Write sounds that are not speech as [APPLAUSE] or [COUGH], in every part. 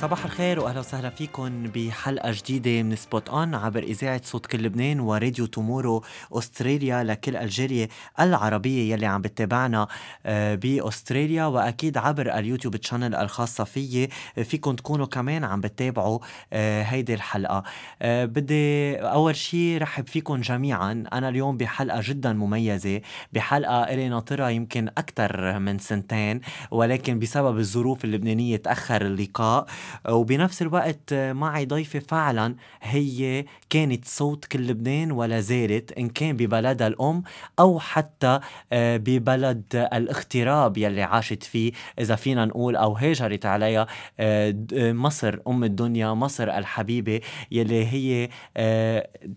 صباح الخير واهلا وسهلا فيكم بحلقه جديده من سبوت اون عبر اذاعه صوت كل لبنان وراديو تومورو استراليا لكل الجاليه العربيه يلي عم بتتابعنا آه، باستراليا واكيد عبر اليوتيوب تشانل الخاصه فيي آه، فيكم تكونوا كمان عم بتتابعوا آه، هيدي الحلقه بدي اول شيء رحب فيكم جميعا انا اليوم بحلقه جدا مميزه بحلقه الي ناطرها يمكن اكثر من سنتين ولكن بسبب الظروف اللبنانيه تاخر اللقاء وبنفس الوقت معي ضيفة فعلا هي كانت صوت كل لبنان ولا زالت إن كان ببلدها الأم أو حتى آه، ببلد الاغتراب يلي عاشت فيه إذا فينا نقول أو هاجرت عليها آه، آه، مصر أم الدنيا مصر الحبيبة يلي هي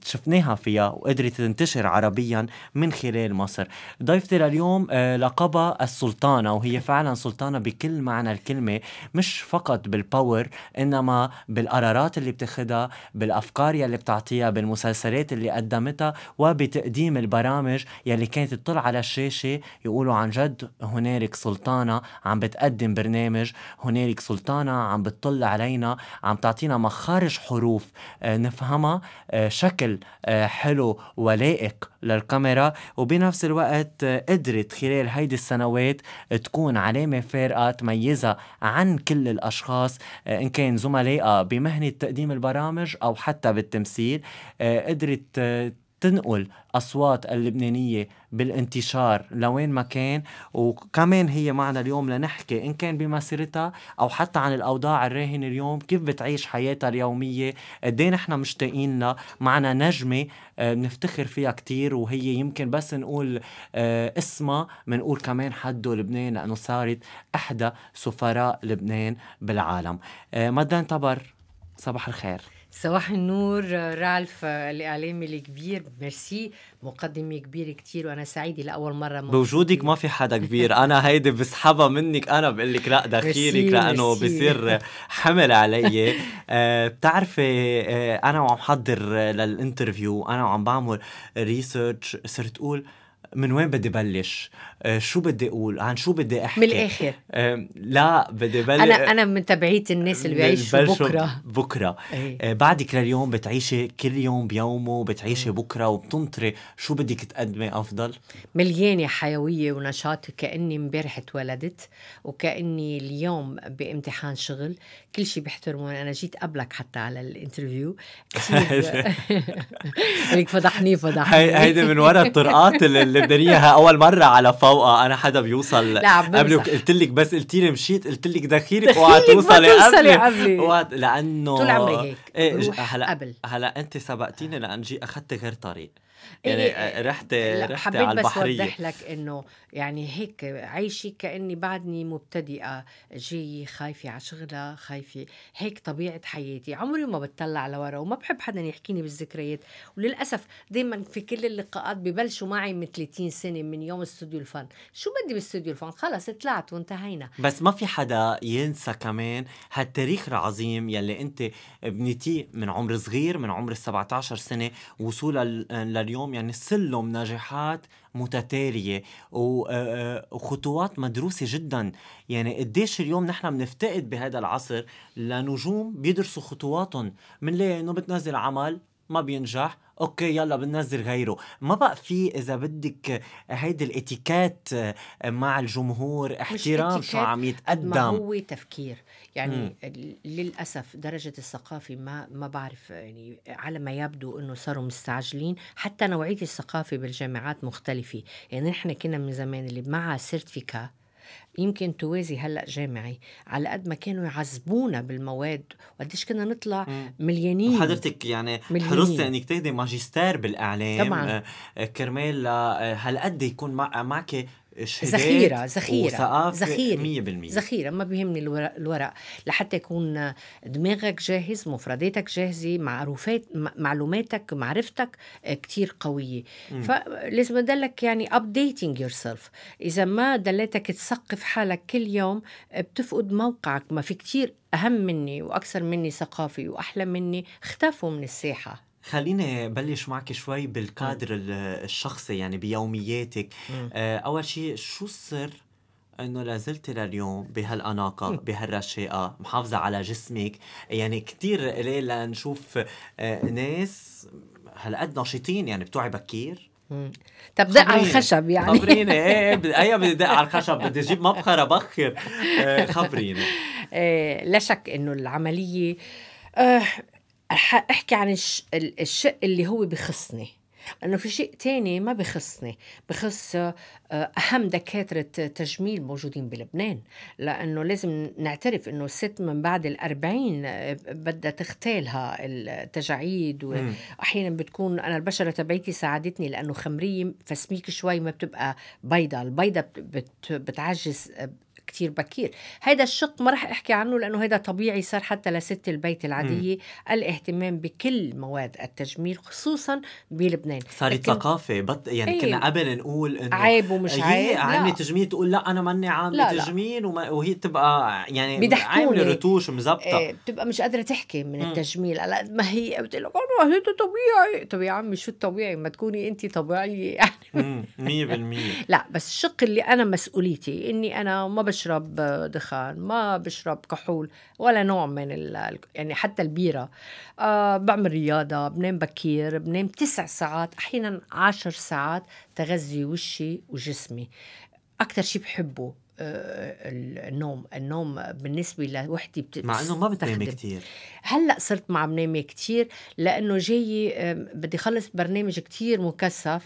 شفناها فيها وقدرت تنتشر عربيا من خلال مصر ضيفتي لليوم لقبها السلطانة وهي فعلا سلطانة بكل معنى الكلمة مش فقط بالباور الدور انما بالقرارات اللي بتاخدها بالافكار يلي بتعطيها بالمسلسلات اللي قدمتها وبتقديم البرامج يلي كانت تطلع على الشاشه يقولوا عن جد هنالك سلطانه عم بتقدم برنامج هنالك سلطانه عم بتطل علينا عم تعطينا مخارج حروف آه، نفهمها آه، شكل آه، حلو ولائق للكاميرا وبنفس الوقت قدرت خلال هيدي السنوات تكون علامة فارقة تميزها عن كل الأشخاص ان كان زملائها بمهنه تقديم البرامج او حتى بالتمثيل آه، قدرت آه، تنقل اصوات اللبنانيه بالانتشار لوين ما كان وكمان هي معنا اليوم لنحكي ان كان بمسيرتها او حتى عن الاوضاع الراهنه اليوم كيف بتعيش حياتها اليوميه قد ايه نحن مشتاقين لها معنا نجمه آه، بنفتخر فيها كتير وهي يمكن بس نقول آه، اسمها بنقول كمان حده لبنان لانه صارت احدى سفراء لبنان بالعالم آه، مدان تبر صباح الخير صباح النور رالف الإعلامي الكبير ميرسي مقدمة كبيرة كتير وأنا سعيدة لأول مرة بوجودك ما في حدا كبير أنا هيدي بسحبها منك أنا بقول لك لا دخيلك لأنه بصير حمل علي آه، بتعرفي آه، أنا وعم حضر للانترفيو أنا وعم بعمل ريسيرش صرت أقول من وين بدي بلش آه، شو بدي اقول عن شو بدي احكي من الاخر آه، لا بدي بلش انا انا من تبعيه الناس اللي بيعيشوا بكره بكره ايه. آه، بعدك لليوم بتعيشي كل يوم بيومه بتعيشي إيه. بكره وبتنطري شو بدك تقدمي افضل مليانه حيويه ونشاط كاني امبارح اتولدت وكاني اليوم بامتحان شغل كل شيء بحترمه انا جيت قبلك حتى على الانترفيو كثير [LAUGHS] [LAUGHS] فضحني فضحني هيدي من ورا الطرقات اللي بدنا اول مره على فوقها آه، انا حدا بيوصل قبل قلت لك بس قلت لي مشيت قلت لك دخيلك اوعى توصلي قبلي قبلي لانه طول عمري هيك إيه هلا قبل هلا انت سبقتيني لان جي اخذت غير طريق يعني إيه، إيه، رحت رحت على البحرية بس اوضح لك انه يعني هيك عايشي كاني بعدني مبتدئه جاي خايفه على شغلها خايفه هيك طبيعه حياتي عمري ما بتطلع لورا وما بحب حدا يحكيني بالذكريات وللاسف دائما في كل اللقاءات ببلشوا معي من 30 سنه من يوم استوديو الفن شو بدي باستوديو الفن خلص طلعت وانتهينا بس ما في حدا ينسى كمان هالتاريخ العظيم يلي انت بنيتيه من عمر صغير من عمر 17 سنه وصولا لل اليوم يعني سلم نجاحات متتالية آه، آه، وخطوات مدروسة جدا يعني قديش اليوم نحن بنفتقد بهذا العصر لنجوم بيدرسوا خطواتهم من ليه انه بتنزل عمل ما بينجح اوكي يلا بننزل غيره ما بقى في اذا بدك هيدي الاتيكات آه، مع الجمهور احترام شو عم يتقدم ما هو تفكير يعني مم. للاسف درجه الثقافه ما ما بعرف يعني على ما يبدو انه صاروا مستعجلين حتى نوعيه الثقافه بالجامعات مختلفه يعني نحن كنا من زمان اللي مع سيرتيفيكا يمكن توازي هلا جامعي على قد ما كانوا يعذبونا بالمواد وقديش كنا نطلع مليانين حضرتك يعني حرصتي انك تاخذي ماجستير بالاعلام طبعا آه، كرمال هالقد آه، يكون معك ذخيره ذخيره ذخيره 100% ذخيره ما بيهمني الورق, الورق لحتى يكون دماغك جاهز مفرداتك جاهزه معروفات معلوماتك معرفتك آه، كتير قويه مم. فلازم تضلك يعني ابديتنج يور سيلف اذا ما ضليتك تثقف حالك كل يوم آه، بتفقد موقعك ما في كتير اهم مني واكثر مني ثقافي واحلى مني اختفوا من الساحه خليني بلش معك شوي نعم. بالكادر الشخصي يعني بيومياتك م. آه، اول شيء شو السر انه لازلت لليوم بهالاناقه بهالرشاقه محافظه على جسمك يعني كثير قليل لنشوف آه، ناس هالقد نشيطين يعني بتوعي بكير طب دق على الخشب يعني خبريني ايه [LAUGHS] ايه بدي دق على الخشب بدي اجيب مبخره بخر آه، خبريني [LAUGHS] إيه، لا شك انه العمليه رح احكي عن الشق اللي هو بخصني لانه في شيء تاني ما بخصني بخص آه، اهم دكاتره تجميل موجودين بلبنان لانه لازم نعترف انه الست من بعد الأربعين آه، بدها تختالها التجاعيد واحيانا بتكون انا البشره تبعيتي ساعدتني لانه خمريه فسميك شوي ما بتبقى بيضة البيضة بتعجز آه، كتير بكير هيدا الشق ما رح احكي عنه لانه هيدا طبيعي صار حتى لست البيت العاديه م. الاهتمام بكل مواد التجميل خصوصا بلبنان صارت لكن... ثقافه بط... يعني ايه. كنا قبل نقول انه عيب ومش عيب هي عامله تجميل تقول لا انا ماني عامله تجميل وما... وهي تبقى يعني عامله رتوش ومزبطه ايه. بتبقى مش قادره تحكي من م. التجميل على ما هي بتقول لك هيدا طبيعي طب يا عمي شو الطبيعي ما تكوني انت طبيعيه يعني 100% [LAUGHS] لا بس الشق اللي انا مسؤوليتي اني انا ما بش بشرب دخان ما بشرب كحول ولا نوع من ال... يعني حتى البيرة آه بعمل رياضة بنام بكير بنام تسع ساعات أحيانا عشر ساعات تغذي وشي وجسمي أكثر شيء بحبه آه، النوم النوم بالنسبه لوحدي بت... مع انه ما بتنامي كثير هلا صرت ما عم نامي كثير لانه جاي بدي خلص برنامج كثير مكثف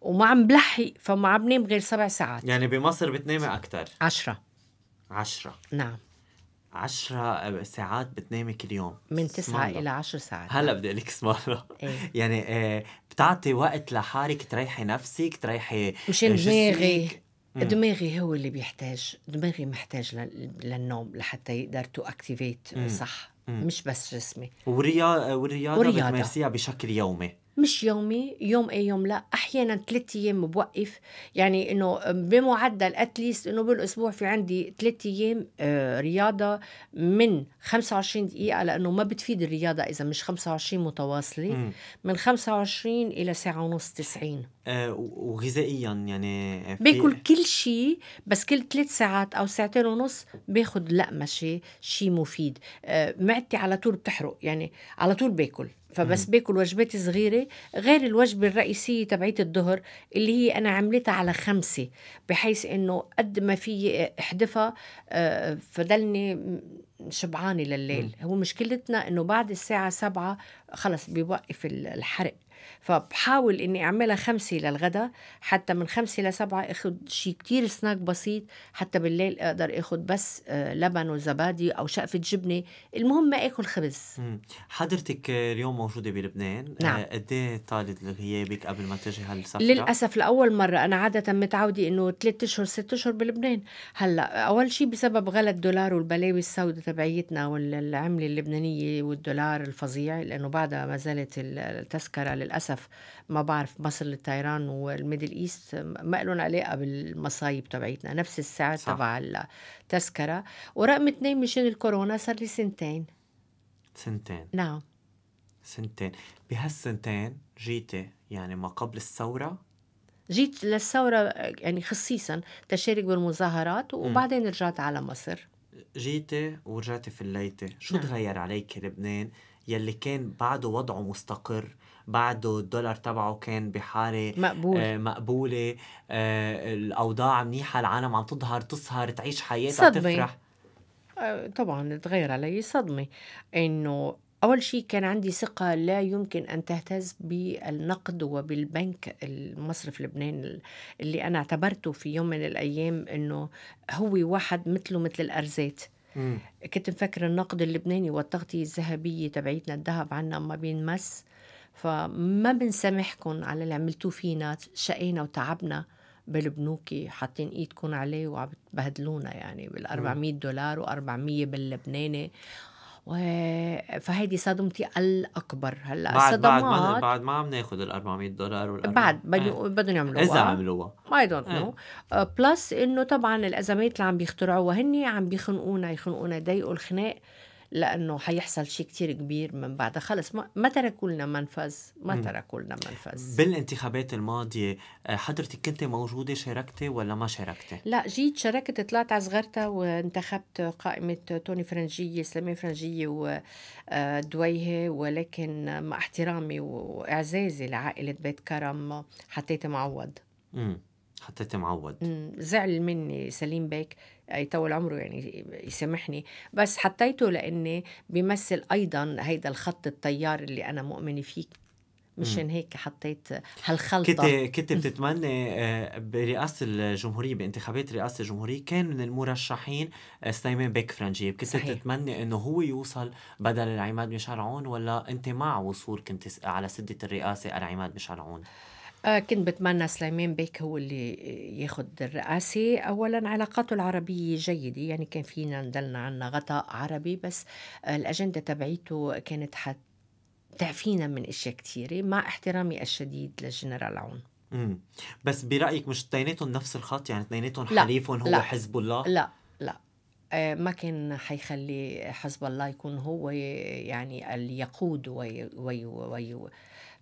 وما عم بلحق فما عم بنام غير سبع ساعات يعني بمصر بتنامي اكثر عشرة عشرة نعم عشرة ساعات بتنامي كل يوم من تسعة إلى عشر ساعات هلا بدي أقول لك سمارة إيه؟ يعني آه، بتعطي وقت لحالك تريحي نفسك تريحي آه، مشان دماغي دماغي هو اللي بيحتاج دماغي محتاج للنوم لحتى يقدر تو اكتيفيت صح مم. مش بس جسمي ورياضة ورياضة بتمارسيها بشكل يومي مش يومي يوم اي يوم لا احيانا ثلاث ايام بوقف يعني انه بمعدل اتليست انه بالاسبوع في عندي ثلاث ايام آه، رياضه من 25 دقيقه لانه ما بتفيد الرياضه اذا مش 25 متواصله من 25 الى ساعه ونص 90 آه، وغذائيا يعني آه، باكل كل شيء بس كل ثلاث ساعات او ساعتين ونص باخذ لقمه شيء شيء مفيد معدتي على طول بتحرق يعني على طول باكل فبس مم. باكل وجبات صغيرة غير الوجبة الرئيسية تبعيت الظهر اللي هي أنا عملتها على خمسة بحيث إنه قد ما في أحدفها آه، فضلني شبعانة لليل مم. هو مشكلتنا إنه بعد الساعة سبعة خلص بيوقف الحرق فبحاول اني اعملها خمسه للغدا حتى من خمسه لسبعه اخذ شيء كتير سناك بسيط حتى بالليل اقدر اخذ بس آه، لبن وزبادي او شقفه جبنه المهم ما اكل خبز حضرتك اليوم موجوده بلبنان آه، نعم قد ايه طالت غيابك قبل ما تجي هالسفره للاسف لاول مره انا عاده متعوده انه ثلاث اشهر ست اشهر بلبنان هلا اول شيء بسبب غلى الدولار والبلاوي السوداء تبعيتنا والعمله اللبنانيه والدولار الفظيع لانه بعدها ما زالت التذكره لل للاسف ما بعرف مصر للطيران والميدل ايست ما لهم علاقه بالمصايب تبعيتنا نفس السعر تبع التذكره ورقم اثنين مشان الكورونا صار لي سنتين سنتين نعم سنتين بهالسنتين جيتي يعني ما قبل الثوره جيت للثورة يعني خصيصا تشارك بالمظاهرات وبعدين رجعت على مصر جيتي ورجعتي في الليتة شو نعم. تغير عليك لبنان يلي كان بعده وضعه مستقر بعده الدولار تبعه كان بحاله آه، مقبول. آه مقبوله آه الاوضاع منيحه العالم عم تظهر تسهر تعيش حياتها تفرح آه، طبعا تغير علي صدمه انه أول شيء كان عندي ثقة لا يمكن أن تهتز بالنقد وبالبنك المصرف لبنان اللي أنا اعتبرته في يوم من الأيام أنه هو واحد مثله مثل الأرزات كنت مفكر النقد اللبناني والتغطية الذهبية تبعيتنا الذهب عنا ما بين مس فما بنسامحكم على اللي عملتوه فينا شقينا وتعبنا بالبنوكي حاطين ايدكم عليه وعم تبهدلونا يعني بال 400 دولار و400 باللبناني و... فهيدي صدمتي الاكبر هلا بعد الصدمات بعد ما بعد ما عم ناخذ ال 400 دولار وال بعد بدهم إيه. بدهم يعملوها اذا عملوها اي دونت نو بلس انه طبعا الازمات اللي عم بيخترعوها هن عم بيخنقونا يخنقونا يضايقوا الخناق لانه حيحصل شيء كتير كبير من بعدها خلص ما, ما تركوا لنا منفذ ما تركوا لنا منفذ بالانتخابات الماضيه آه، حضرتك كنت موجوده شاركتي ولا ما شاركتي لا جيت شاركت طلعت على صغرتها وانتخبت قائمه توني فرنجيه سلمي فرنجيه ودويهي آه، ولكن مع احترامي واعزازي لعائله بيت كرم حطيت معوض امم حطيت معوض زعل مني سليم بيك يطول عمره يعني يسامحني بس حطيته لاني بيمثل ايضا هيدا الخط التيار اللي انا مؤمنه فيه مشان هيك حطيت هالخلطه كنت [LAUGHS] كنت بتتمنى آه، برئاسه الجمهوريه بانتخابات رئاسه الجمهوريه كان من المرشحين آه، سليمان بيك فرنجيب كنت بتتمنى انه هو يوصل بدل العماد مشعل عون ولا انت مع وصول كنت على سده الرئاسه العماد مشعل عون آه، كنت بتمنى سليمان بيك هو اللي ياخد الرئاسة أولا علاقاته العربية جيدة يعني كان فينا ندلنا عنا غطاء عربي بس الأجندة تبعيته كانت حت تعفينا من اشياء كثيره مع احترامي الشديد للجنرال عون امم بس برايك مش اثنيناتهم نفس الخط يعني اثنيناتهم حليفهم هو لا حزب الله لا لا آه ما كان حيخلي حزب الله يكون هو يعني اللي يقود وي وي وي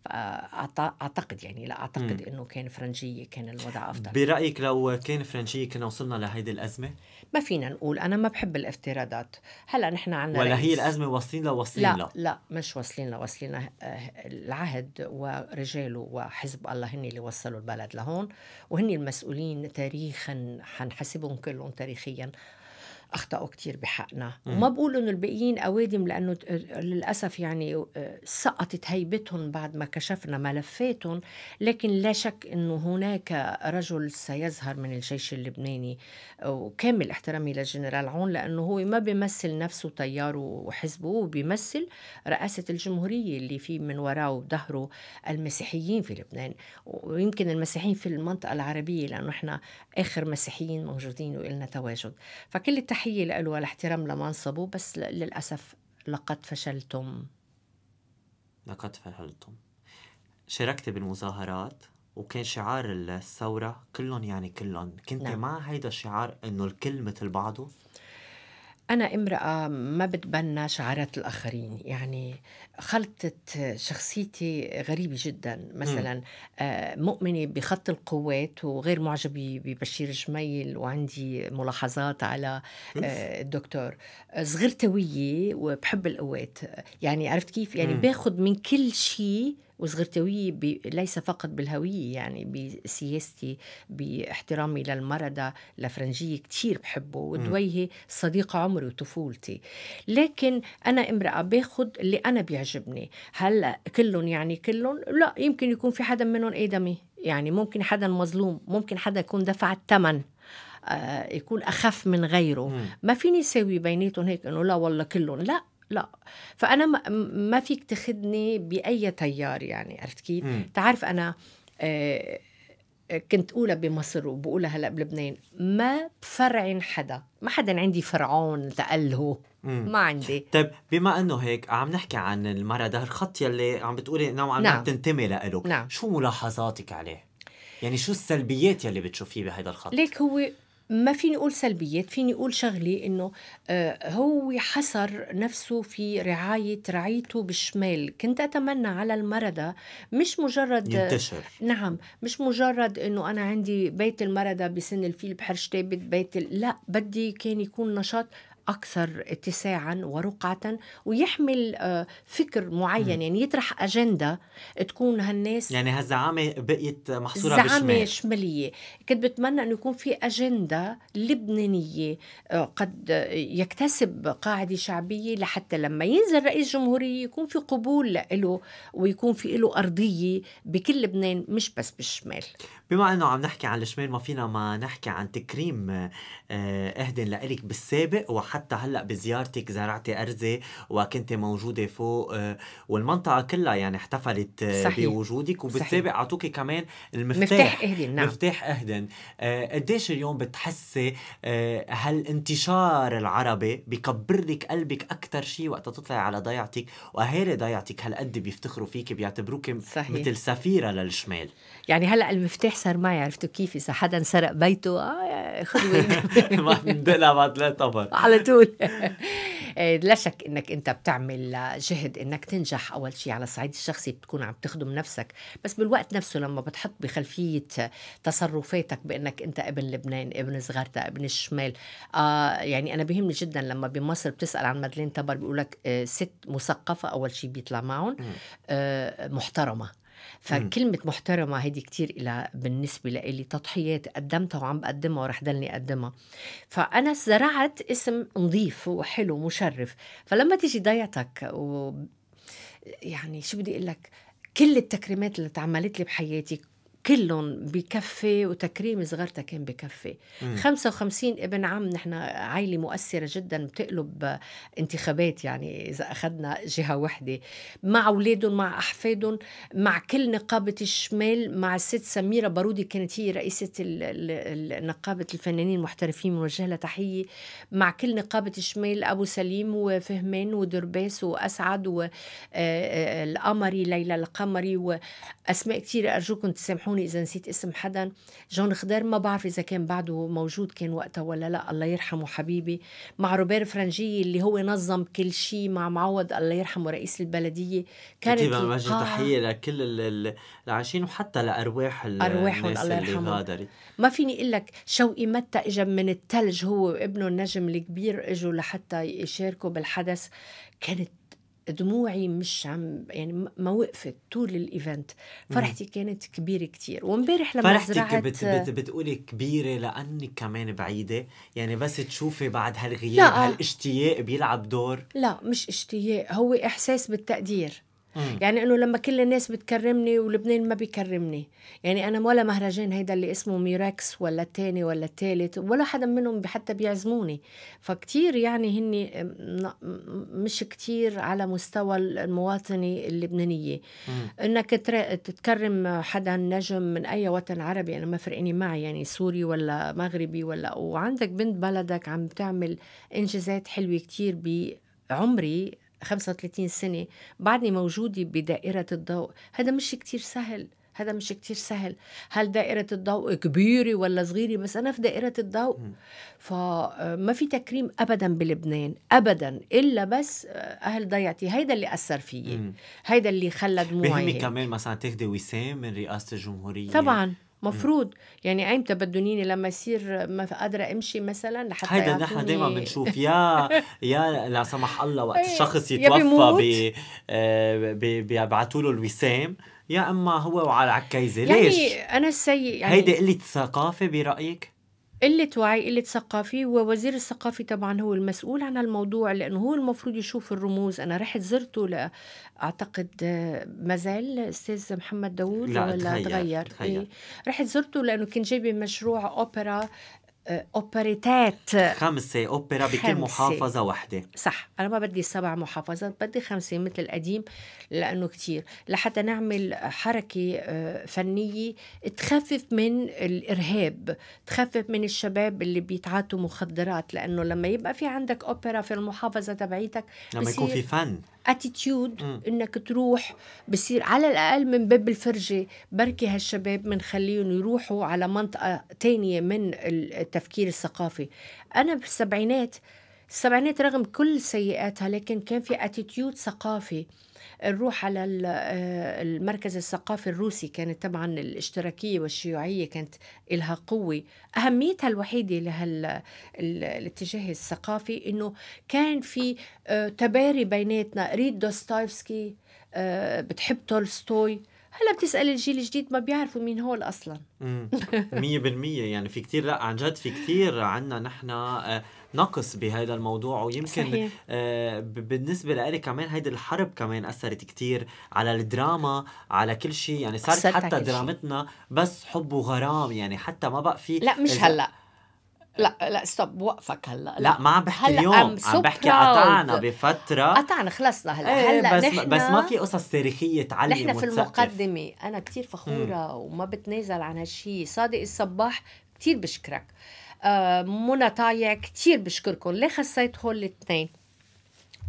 اعتقد يعني لا اعتقد انه كان فرنجيه كان الوضع افضل برايك لو كان فرنجيه كنا وصلنا لهيدي الازمه ما فينا نقول انا ما بحب الافتراضات هلا نحن عندنا ولا رئيس. هي الازمه واصلين واصلين لا لا, لا مش واصلين واصلين آه، العهد ورجاله وحزب الله هن اللي وصلوا البلد لهون وهن المسؤولين تاريخا حنحسبهم كلهم تاريخيا اخطاوا كثير بحقنا مم. وما بقول انه الباقيين اوادم لانه للاسف يعني آه، سقطت هيبتهم بعد ما كشفنا ملفاتهم لكن لا شك انه هناك رجل سيظهر من الجيش اللبناني آه، وكامل احترامي للجنرال عون لانه هو ما بيمثل نفسه تياره وحزبه بيمثل رئاسه الجمهوريه اللي في من وراه وظهره المسيحيين في لبنان ويمكن المسيحيين في المنطقه العربيه لانه احنا اخر مسيحيين موجودين وإلنا تواجد فكل التح تحية له والاحترام لمنصبه بس للأسف لقد فشلتم لقد فشلتم شاركتي بالمظاهرات وكان شعار الثورة كلهم يعني كلهم كنت نعم. مع هيدا الشعار انه الكل مثل بعضه أنا امرأة ما بتبنى شعارات الآخرين يعني خلطة شخصيتي غريبة جدا مثلا آه، مؤمنة بخط القوات وغير معجبة ببشير جميل وعندي ملاحظات على آه، الدكتور صغيرتوية وبحب القوات يعني عرفت كيف يعني باخذ من كل شيء وصغرتوية ليس فقط بالهوية يعني بسياستي باحترامي للمرضى لفرنجية كتير بحبه ودويه صديق عمري وطفولتي لكن أنا امرأة باخد اللي أنا بيعجبني هلا كلهم يعني كلهم لا يمكن يكون في حدا منهم آدمي يعني ممكن حدا مظلوم ممكن حدا يكون دفع الثمن آه يكون اخف من غيره مم. ما فيني ساوي بيناتهم هيك انه لا والله كلهم لا لا فانا ما فيك تاخذني باي تيار يعني عرفت كيف تعرف انا آه، كنت اولى بمصر وبقولها هلا بلبنان ما بفرعن حدا ما حدا عندي فرعون تأله ما عندي طيب بما انه هيك عم نحكي عن ده الخط يلي عم بتقولي نوعا ما نعم. بتنتمي له نعم. شو ملاحظاتك عليه يعني شو السلبيات يلي بتشوفيه بهذا الخط ليك هو ما فيني اقول سلبيات فيني اقول شغله انه آه، هو حصر نفسه في رعايه رعيته بالشمال كنت اتمنى على المرضى مش مجرد ينتشر نعم مش مجرد انه انا عندي بيت المرضى بسن الفيل بحرشتي بيت لا بدي كان يكون نشاط أكثر اتساعا ورقعة ويحمل آه، فكر معين يعني يطرح أجندة تكون هالناس يعني هالزعامة بقيت محصورة بالشمال زعامة شمالية كنت بتمنى أنه يكون في أجندة لبنانية آه، قد يكتسب قاعدة شعبية لحتى لما ينزل رئيس جمهورية يكون في قبول له ويكون في له أرضية بكل لبنان مش بس بالشمال بما أنه عم نحكي عن الشمال ما فينا ما نحكي عن تكريم آه، أهدن لك بالسابق وحتى حتى هلا بزيارتك زرعتي ارزه وكنت موجوده فوق آه، والمنطقه كلها يعني احتفلت آه، صحيح. بوجودك وبالسابق اعطوكي كمان المفتاح مفتاح اهدن نعم مفتاح اهدن آه، قديش اليوم بتحسي هالانتشار العربي بكبر لك قلبك اكثر شيء وقت تطلعي على ضيعتك واهالي ضيعتك هالقد بيفتخروا فيك بيعتبروك صحيح. مثل سفيره للشمال يعني هلا المفتاح صار معي عرفتوا كيف اذا حدا سرق بيته اه خذوا [LAUGHS] ما بندقلها بعد لا طبعا [LAUGHS] على دول [LAUGHS] إيه، لا شك انك انت بتعمل جهد انك تنجح اول شيء على الصعيد الشخصي بتكون عم تخدم نفسك بس بالوقت نفسه لما بتحط بخلفيه تصرفاتك بانك انت ابن لبنان ابن صغرتا ابن الشمال آه يعني انا بيهمني جدا لما بمصر بتسال عن مدلين تبر بيقول لك آه ست مثقفه اول شيء بيطلع معهم آه محترمه فكلمة محترمة هيدي كتير إلى بالنسبة لإلي تضحيات قدمتها وعم بقدمها ورح ضلني أقدمها فأنا زرعت اسم نظيف وحلو مشرف فلما تيجي ضيعتك و يعني شو بدي أقول لك كل التكريمات اللي تعملت لي بحياتي كلهم بكفي وتكريم صغرتها كان بكفي 55 ابن عم نحن عائله مؤثره جدا بتقلب انتخابات يعني اذا اخذنا جهه وحده مع اولادهم مع احفادهم مع كل نقابه الشمال مع الست سميره بارودي كانت هي رئيسه نقابه الفنانين المحترفين بنوجه لها تحيه مع كل نقابه الشمال ابو سليم وفهمان ودرباس واسعد والقمري آه، آه، ليلى القمري واسماء كثيره ارجوكم تسامحوني سامحوني اذا نسيت اسم حدا جون خضر ما بعرف اذا كان بعده موجود كان وقتها ولا لا الله يرحمه حبيبي مع روبير فرنجي اللي هو نظم كل شيء مع معوض الله يرحمه رئيس البلديه كانت كتير بوجه آه. تحيه لكل اللي عايشين وحتى لارواح ارواحهم الله يرحمه غادري. ما فيني اقول لك شوقي متى اجى من الثلج هو وابنه النجم الكبير اجوا لحتى يشاركوا بالحدث كانت دموعي مش عم يعني ما وقفت طول الايفنت فرحتي كانت كبيره كتير وامبارح لما فرحتك زرعت بت بت بتقولي كبيره لانك كمان بعيده يعني بس تشوفي بعد هالغياب هالاشتياق بيلعب دور لا مش اشتياق هو احساس بالتقدير يعني انه لما كل الناس بتكرمني ولبنان ما بيكرمني يعني انا ولا مهرجان هيدا اللي اسمه ميراكس ولا الثاني ولا الثالث ولا حدا منهم حتى بيعزموني فكتير يعني هن مش كتير على مستوى المواطنه اللبنانيه مم. انك تكرم حدا نجم من اي وطن عربي انا ما فرقني معي يعني سوري ولا مغربي ولا وعندك بنت بلدك عم تعمل انجازات حلوه كتير بعمري 35 سنة بعدني موجودة بدائرة الضوء هذا مش كتير سهل هذا مش كتير سهل هل دائرة الضوء كبيرة ولا صغيرة بس أنا في دائرة الضوء فما آه، في تكريم أبدا بلبنان أبدا إلا بس آه، أهل ضيعتي هيدا اللي أثر فيي هيدا اللي خلد دموعي بهمي كمان مثلا تاخدي وسام من رئاسة الجمهورية طبعا مفروض يعني ايمتى بدونيني لما يصير ما قادره امشي مثلا لحتى هيدا نحن دائما بنشوف يا يا لا سمح الله وقت إيه، الشخص يتوفى آه، بيبعثوا له الوسام يا اما هو وعلى عكايزه يعني ليش؟ انا السيء يعني هيدي قله ثقافه برايك؟ قلة وعي قلة ثقافي ووزير الثقافي طبعا هو المسؤول عن الموضوع لأنه هو المفروض يشوف الرموز أنا رحت زرته لا أعتقد زال أستاذ محمد داوود ولا تغير, تغير. تغير. إيه؟ رحت زرته لأنه كنت جايبه مشروع أوبرا آه اوبريتات آه، خمسه اوبرا بكل خمسة. محافظه وحده صح انا ما بدي سبع محافظات بدي خمسه مثل القديم لانه كثير لحتى نعمل حركه آه، فنيه تخفف من الارهاب تخفف من الشباب اللي بيتعاطوا مخدرات لانه لما يبقى في عندك اوبرا في المحافظه تبعيتك لما يكون في فن اتيتيود انك تروح بصير على الاقل من باب الفرجه بركي هالشباب بنخليهم يروحوا على منطقه تانية من التفكير الثقافي انا بالسبعينات السبعينات رغم كل سيئاتها لكن كان في اتيتيود ثقافي نروح على آه، المركز الثقافي الروسي كانت طبعا الاشتراكية والشيوعية كانت إلها قوة أهميتها الوحيدة الاتجاه الثقافي إنه كان في آه، تباري بيناتنا ريد دوستويفسكي آه، بتحب تولستوي هلا بتسال الجيل الجديد ما بيعرفوا مين هول اصلا 100% يعني في كثير لا عن جد في كثير عندنا نحن نقص بهذا الموضوع ويمكن صحيح. آه بالنسبه لإلي كمان هيدي الحرب كمان اثرت كثير على الدراما على كل شيء يعني صارت حتى درامتنا بس حب وغرام يعني حتى ما بقى في لا مش هلا لا لا ستوب وقفك هلا لا, ما عم بحكي اليوم عم, بحكي قطعنا بفتره قطعنا خلصنا هلا ايه هلا بس بس ما في قصص تاريخيه تعلم نحن في المقدمه انا كثير فخوره مم. وما بتنازل عن هالشيء صادق الصباح كثير بشكرك منى طايع كثير بشكركم ليه خصيت هول الاثنين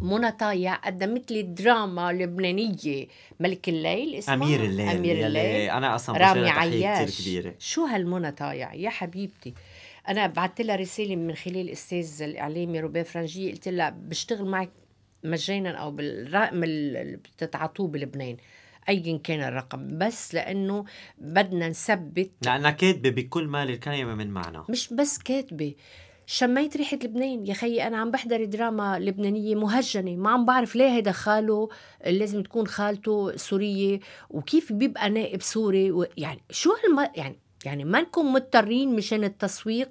منى طايع قدمت لي دراما لبنانيه ملك الليل اسمها امير الليل امير الليل انا اصلا رامي عياش كبيره شو هالمنى طايع يا حبيبتي انا بعثت لها رساله من خلال الاستاذ الاعلامي روبي فرنجيه قلت لها بشتغل معك مجانا او بالرقم اللي بتتعاطوه بلبنان ايا كان الرقم بس لانه بدنا نثبت لانها كاتبه بكل ما للكلمه من معنى مش بس كاتبه شميت ريحة لبنان يا خيي أنا عم بحضر دراما لبنانية مهجنة ما عم بعرف ليه هيدا خاله لازم تكون خالته سورية وكيف بيبقى نائب سوري و... يعني شو هالم... يعني يعني ما نكون مضطرين مشان التسويق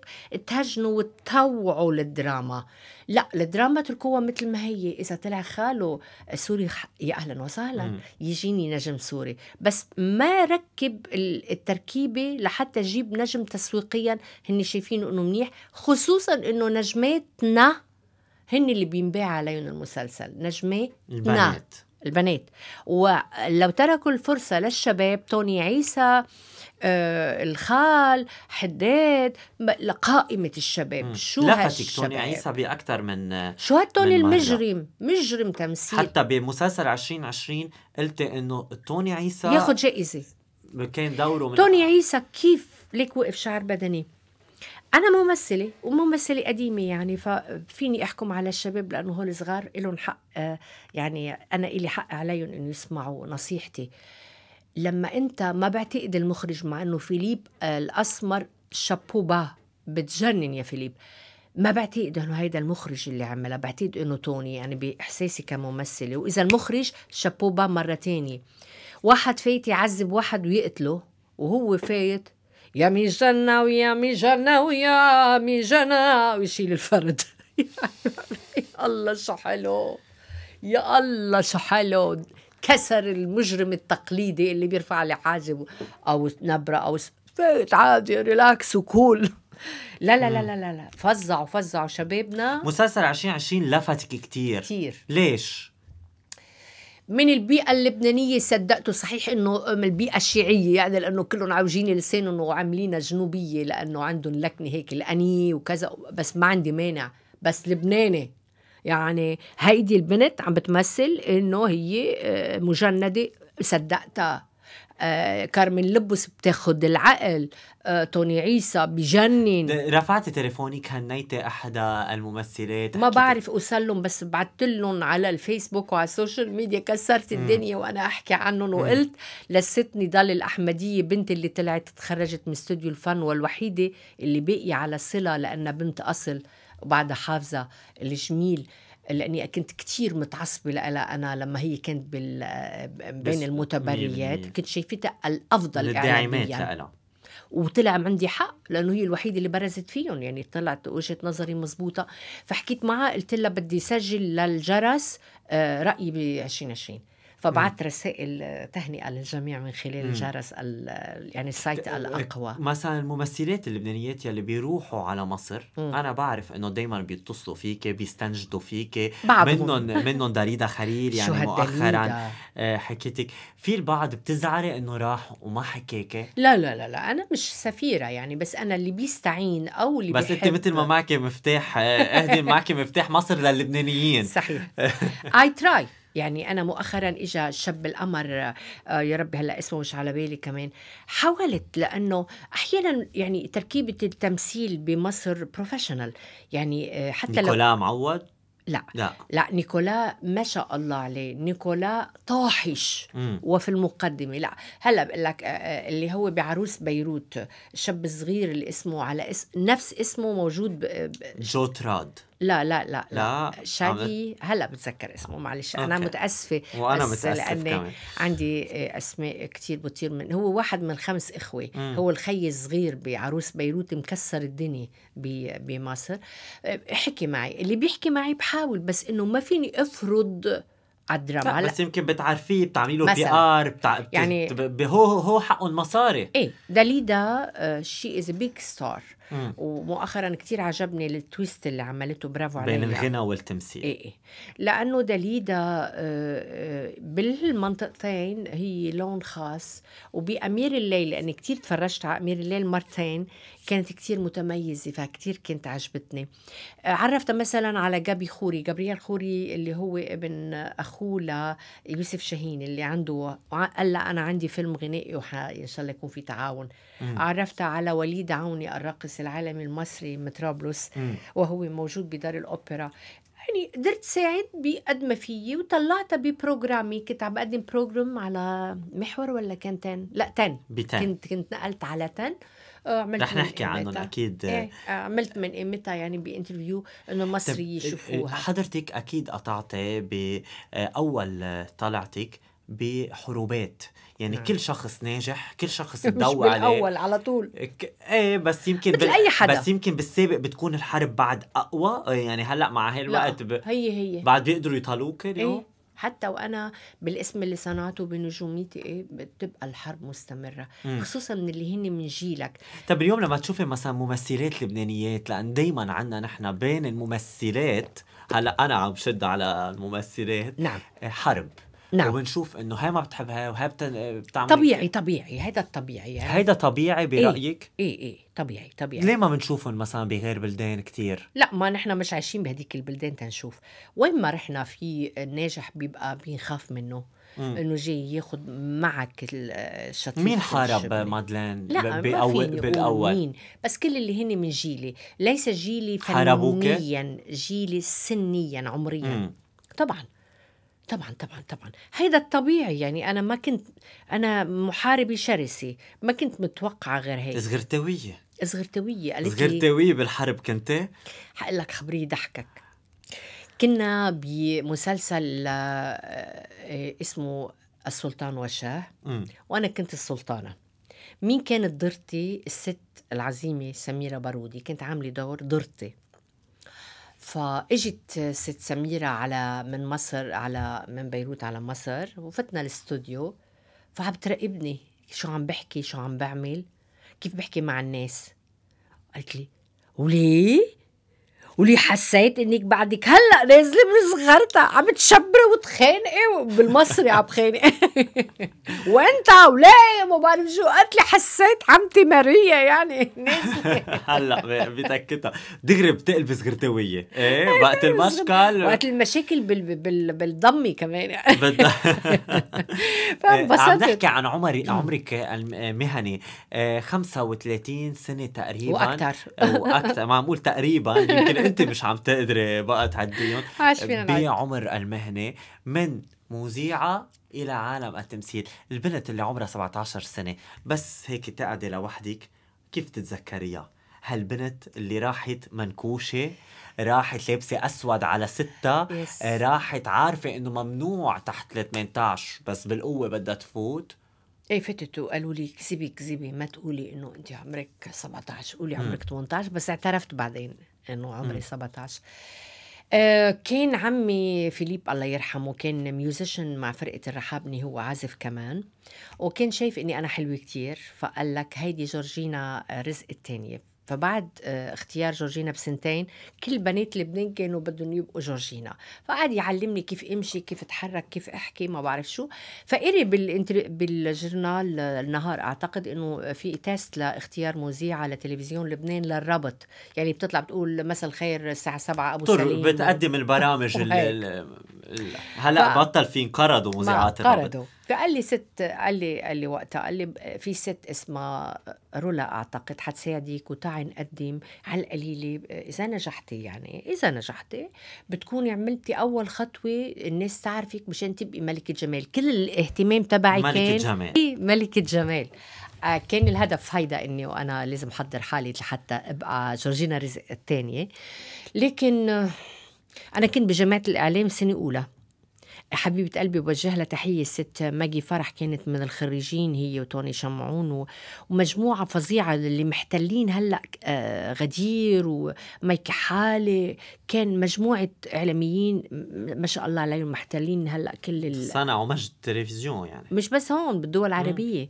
تهجنوا وتطوعوا للدراما لا الدراما تركوها مثل ما هي اذا طلع خاله سوري يا اهلا وسهلا مم. يجيني نجم سوري بس ما ركب التركيبه لحتى جيب نجم تسويقيا هن شايفين انه منيح خصوصا انه نجماتنا هن اللي بينباع عليهم المسلسل نجماتنا البنات البنات ولو تركوا الفرصه للشباب توني عيسى آه، الخال حداد لقائمة الشباب مم. شو لفتك توني عيسى بأكثر من شو هالتوني المجرم مجرم تمثيل حتى بمسلسل عشرين قلتي انه توني عيسى ياخذ جائزة كان دوره من توني عيسى كيف ليك وقف شعر بدني أنا ممثلة وممثلة قديمة يعني ففيني أحكم على الشباب لأنه هول صغار لهم حق آه، يعني أنا إلي حق عليهم إنه يسمعوا نصيحتي لما انت ما بعتقد المخرج مع انه فيليب آه، الاسمر شابوبا بتجنن يا فيليب ما بعتقد انه هيدا المخرج اللي عملها بعتقد انه توني يعني باحساسي كممثله واذا المخرج شابوبا مره تانية واحد فايت يعذب واحد ويقتله وهو فايت يا مي جنة ويا مي جنة ويا مي جنة ويشيل الفرد [LAUGHS] يا الله شو حلو يا الله شو حلو كسر المجرم التقليدي اللي بيرفع لي حاجب او نبره او فات عادي ريلاكس وكول لا لا لا لا لا لا فزعوا فزعوا شبابنا مسلسل 2020 لفتك كتير كتير ليش؟ من البيئة اللبنانية صدقته صحيح انه من البيئة الشيعية يعني لانه كلهم عوجين لسانهم وعاملينها جنوبية لانه عندهم لكنة هيك الانية وكذا بس ما عندي مانع بس لبناني يعني هيدي البنت عم بتمثل انه هي آه، مجنده صدقتها آه، كارمن لبس بتاخد العقل آه، توني عيسى بجنن رفعت تليفوني هنيتي احدى الممثلات ما بعرف اوصل بس بعثت لهم على الفيسبوك وعلى السوشيال ميديا كسرت الدنيا وانا احكي عنهم وقلت لست نضال الاحمديه بنت اللي طلعت تخرجت من استوديو الفن والوحيده اللي باقيه على صله لانها بنت اصل وبعدها حافظة الجميل لاني كنت كثير متعصبه لها انا لما هي كانت بال بين المتبريات كنت شايفتها الافضل الداعمات لها وطلع عندي حق لانه هي الوحيده اللي برزت فيهم يعني طلعت وجهه نظري مزبوطه فحكيت معها قلت لها بدي سجل للجرس آه، رايي ب 2020 فبعت رسائل تهنئه للجميع من خلال الجرس يعني السايت الاقوى مثلا الممثلات اللبنانيات يلي بيروحوا على مصر انا بعرف انه دائما بيتصلوا فيك بيستنجدوا فيك منهم [LAUGHS] منهم داريدا خليل يعني مؤخرا آه، حكيتك في البعض بتزعري انه راح وما حكيك لا لا لا لا انا مش سفيره يعني بس انا اللي بيستعين او اللي بس انت مثل ما معك مفتاح آه، اهدي معك مفتاح مصر للبنانيين صحيح اي [LAUGHS] تراي يعني انا مؤخرا اجى شاب القمر آه، يا ربي هلا اسمه مش على بالي كمان حاولت لانه احيانا يعني تركيبه التمثيل بمصر بروفيشنال يعني آه، حتى لو نيكولا معوض لا. لا لا نيكولا ما شاء الله عليه نيكولا طاحش مم. وفي المقدمه لا هلا بقول لك آه، اللي هو بعروس بيروت الشاب الصغير اللي اسمه على اسم نفس اسمه موجود ب... جوتراد لا لا لا لا, لا. شادي هلا بتذكر اسمه معلش أوكي. انا متاسفه وانا متاسفه لاني كمان. عندي آه، اسماء كثير بتطير من هو واحد من خمس اخوه مم. هو الخي الصغير بعروس بيروت مكسر الدنيا بمصر آه، حكي معي اللي بيحكي معي بحاول بس انه ما فيني افرض على الدراما هلا بس يمكن بتعرفيه بتعملي له بي ار بتاع يعني هو هو حقهم مصاري ايه داليدا شي از بيج ستار ومؤخرا كتير عجبني التويست اللي عملته برافو عليها بين الغنى والتمثيل ايه, إيه. لانه دليدا آه، آه، بالمنطقتين هي لون خاص وبامير الليل لاني كتير تفرجت على امير الليل مرتين كانت كتير متميزة فكتير كانت عجبتني آه، عرفت مثلا على جابي خوري جابريال خوري اللي هو ابن أخوه ليوسف شاهين اللي عنده قال لا أنا عندي فيلم غنائي وإن شاء الله يكون في تعاون مم. عرفت على وليد عوني الراقص العالمي المصري من طرابلس وهو موجود بدار الأوبرا يعني قدرت ساعد بقد ما فيي وطلعتها ببروجرامي كنت عم بقدم بروجرام على محور ولا كان تن لا تن بتن. كنت كنت نقلت على تن آه، عملت رح نحكي عنهم اكيد ايه آه، عملت من قيمتها يعني بانترفيو انه طيب، مصري إيه، يشوفوها حضرتك اكيد قطعتي باول آه، طلعتك بحروبات يعني نعم. كل شخص ناجح كل شخص بدور [LAUGHS] عليه بالأول على طول ك... ايه بس يمكن بال... أي حدا. بس يمكن بالسابق بتكون الحرب بعد اقوى يعني هلا مع هالوقت ب... هي هي بعد بيقدروا يطالوك اليوم ايه؟ حتى وانا بالاسم اللي صنعته بنجوميتي ايه بتبقى الحرب مستمره مم. خصوصا من اللي هن من جيلك طب اليوم لما تشوفي مثلا ممثلات لبنانيات لان دائما عندنا نحن بين الممثلات هلا انا عم شد على الممثلات نعم حرب نعم وبنشوف انه هاي ما بتحبها وهي بتعمل طبيعي طبيعي هيدا الطبيعي يعني. هيدا طبيعي إيه، برايك؟ ايه ايه, إيه. طبيعي طبيعي ليه ما بنشوفهم مثلا بغير بلدان كتير؟ لا ما نحن مش عايشين بهديك البلدان تنشوف وين ما رحنا في الناجح بيبقى بنخاف منه انه جاي ياخذ معك الشطيف مين حارب مادلين لا بأول بالاول مين بس كل اللي هن من جيلي ليس جيلي فنيا حاربوك؟ جيلي سنيا عمريا مم. طبعا طبعا طبعا طبعا هيدا الطبيعي يعني انا ما كنت انا محاربه شرسه ما كنت متوقعه غير هيك صغرتويه صغرتويه قالت زغرتويه بالحرب كنت حقول لك خبريه ضحكك كنا بمسلسل آه، آه، اسمه السلطان والشاه م. وانا كنت السلطانه مين كانت ضرتي الست العزيمه سميره بارودي كنت عامله دور ضرتي فاجت ست سميرة على من مصر على من بيروت على مصر وفتنا الاستوديو فعم بتراقبني شو عم بحكي شو عم بعمل كيف بحكي مع الناس قالت لي وليه ولي حسيت انك بعدك هلا نازله من صغرتها عم تشبري وتخانقي بالمصري عم تخانقي [LAUGHS] وانت ولاي ما بعرف شو قالت لي حسيت عمتي ماريا يعني نازله [LAUGHS] هلا بتكتها دغري بتقلب صغرتوية ايه [LAUGHS] وقت المشكل وقت المشاكل بال بال بالضمي كمان إيه، فانبسطت عم نحكي عن عمري عمرك المهني 35 إيه، سنه تقريبا واكثر واكثر ما عم اقول تقريبا يمكن انت مش عم تقدري بقى تعديهم بعمر المهنه من مذيعه الى عالم التمثيل البنت اللي عمرها 17 سنه بس هيك تقعدي لوحدك كيف تتذكريها هالبنت اللي راحت منكوشة راحت لابسة أسود على ستة yes. راحت عارفة إنه ممنوع تحت 18 بس بالقوة بدها تفوت ايه فتت وقالوا لي كذبي كذبي ما تقولي انه انت عمرك 17 قولي عمرك 18 بس اعترفت بعدين انه عمري 17 آه كان عمي فيليب الله يرحمه كان ميوزيشن مع فرقة الرحابني هو عازف كمان وكان شايف اني انا حلوة كتير فقال لك هيدي جورجينا رزق التانية فبعد آه، اختيار جورجينا بسنتين كل بنات لبنان كانوا بدهم يبقوا جورجينا فقعد يعلمني كيف امشي كيف اتحرك كيف احكي ما بعرف شو فقري بالجرنال آه، النهار اعتقد انه في تيست لاختيار مذيعه لتلفزيون لبنان للربط يعني بتطلع بتقول مساء الخير الساعه 7 ابو سليم بتقدم البرامج [LAUGHS] هلا ف... بطل في انقرضوا مذيعات انقرضوا فقال لي ست قال لي قال لي وقتها قال لي في ست اسمها رولا اعتقد حتساعدك وتعي نقدم على القليله اذا نجحتي يعني اذا نجحتي بتكوني عملتي اول خطوه الناس تعرفك مشان تبقي ملكه جمال كل الاهتمام تبعي ملكة كان جمال ملكه جمال آه، كان الهدف هيدا اني وانا لازم احضر حالي لحتى ابقى جورجينا رزق الثانيه لكن أنا كنت بجامعة الإعلام سنة أولى حبيبة قلبي بوجه لها تحية الست ماجي فرح كانت من الخريجين هي وتوني شمعون ومجموعة فظيعة اللي محتلين هلأ آه، غدير وميكي حالة كان مجموعة إعلاميين ما شاء الله عليهم محتلين هلأ كل ال... صنعوا مجد التلفزيون يعني مش بس هون بالدول العربية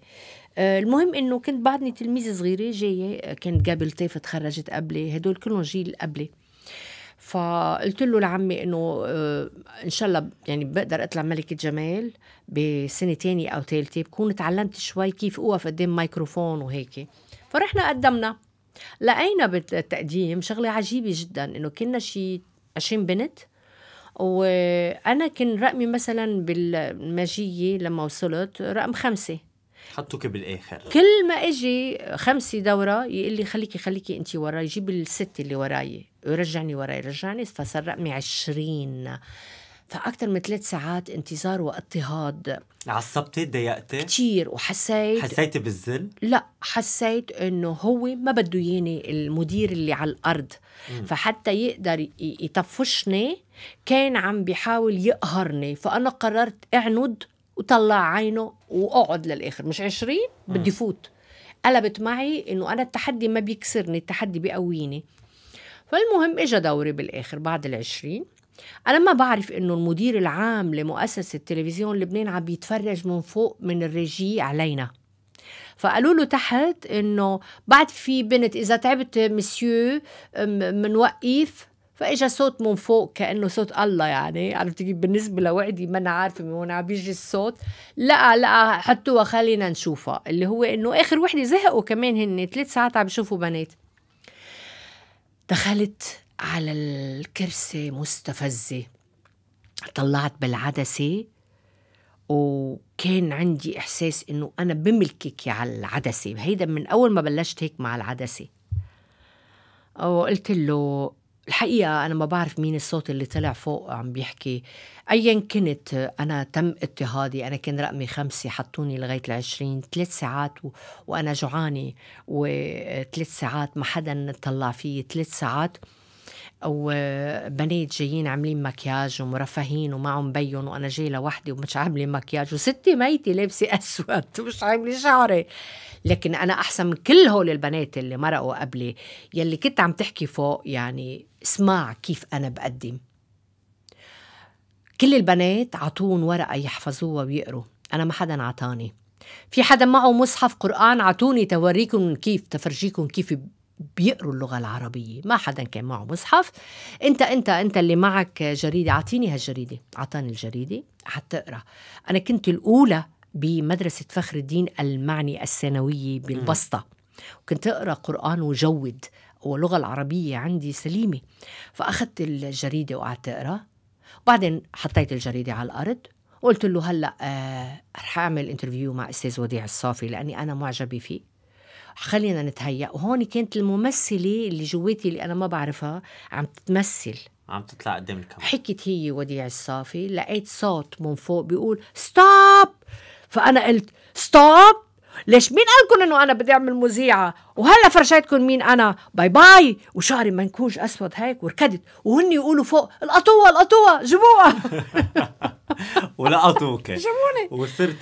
آه، المهم انه كنت بعدني تلميذة صغيرة جاية كانت قبل طيفة تخرجت قبلي هدول كلهم جيل قبلي فقلت له لعمي انه آه، ان شاء الله يعني بقدر اطلع ملكه جمال بسنه تانية او ثالثه بكون تعلمت شوي كيف اوقف قدام ميكروفون وهيك فرحنا قدمنا لقينا بالتقديم شغله عجيبه جدا انه كنا شي 20 بنت وانا كان رقمي مثلا بالمجيه لما وصلت رقم خمسه حطوك بالاخر كل ما اجي خمسه دوره يقول لي خليكي خليكي انت ورا يجيب الست اللي وراي ويرجعني ورا يرجعني فصار رقمي 20 فاكثر من ثلاث ساعات انتظار واضطهاد عصبتي تضايقتي كثير وحسيت حسيتي بالذل لا حسيت انه هو ما بده ياني المدير اللي على الارض م. فحتى يقدر يطفشني كان عم بيحاول يقهرني فانا قررت اعند وطلع عينه واقعد للاخر مش عشرين بدي فوت قلبت معي انه انا التحدي ما بيكسرني التحدي بيقويني فالمهم اجى دوري بالاخر بعد العشرين أنا ما بعرف إنه المدير العام لمؤسسة تلفزيون لبنان عم يتفرج من فوق من الريجي علينا فقالوا له تحت إنه بعد في بنت إذا تعبت مسيو منوقف فاجا صوت من فوق كانه صوت الله يعني عرفتي كيف بالنسبه لوعدي ما انا عارفه من وين عم بيجي الصوت لا لا حطوها خلينا نشوفها اللي هو انه اخر وحده زهقوا كمان هن ثلاث ساعات عم يشوفوا بنات دخلت على الكرسي مستفزة طلعت بالعدسة وكان عندي إحساس إنه أنا بملكك على العدسة هيدا من أول ما بلشت هيك مع العدسة وقلت له الحقيقة أنا ما بعرف مين الصوت اللي طلع فوق عم بيحكي أيا كنت أنا تم اضطهادي أنا كان رقمي خمسة حطوني لغاية العشرين ثلاث ساعات و... وأنا جوعانة وثلاث ساعات ما حدا طلع فيي ثلاث ساعات وبنات جايين عاملين مكياج ومرفهين ومعهم بين وانا جاي لوحدي ومش عامله مكياج وستي ميتي لابسه اسود [LAUGHS] ومش عامله شعري لكن انا احسن من كل هول البنات اللي مرقوا قبلي يلي كنت عم تحكي فوق يعني اسمع كيف أنا بقدم كل البنات عطون ورقة يحفظوها ويقروا أنا ما حدا عطاني في حدا معه مصحف قرآن عطوني توريكم كيف تفرجيكم كيف بيقروا اللغة العربية ما حدا كان معه مصحف انت انت انت اللي معك جريدة اعطيني هالجريدة اعطاني الجريدة حتى اقرا انا كنت الاولى بمدرسة فخر الدين المعني الثانوية بالبسطة وكنت اقرا قرآن وجود واللغة العربية عندي سليمة فأخذت الجريدة وقعدت أقرأ وبعدين حطيت الجريدة على الأرض وقلت له هلا آه رح اعمل انترفيو مع استاذ وديع الصافي لاني انا معجبه فيه خلينا نتهيأ وهون كانت الممثلة اللي جواتي اللي أنا ما بعرفها عم تتمثل عم تطلع قدام الكاميرا حكيت هي وديع الصافي لقيت صوت من فوق بيقول ستوب فأنا قلت ستوب ليش مين قالكم انه انا بدي اعمل مذيعه وهلا فرشيتكم مين انا باي باي وشعري منكوش اسود هيك وركدت وهن يقولوا فوق القطوه القطوه جيبوها [LAUGHS] ولقطوك جابوني وصرت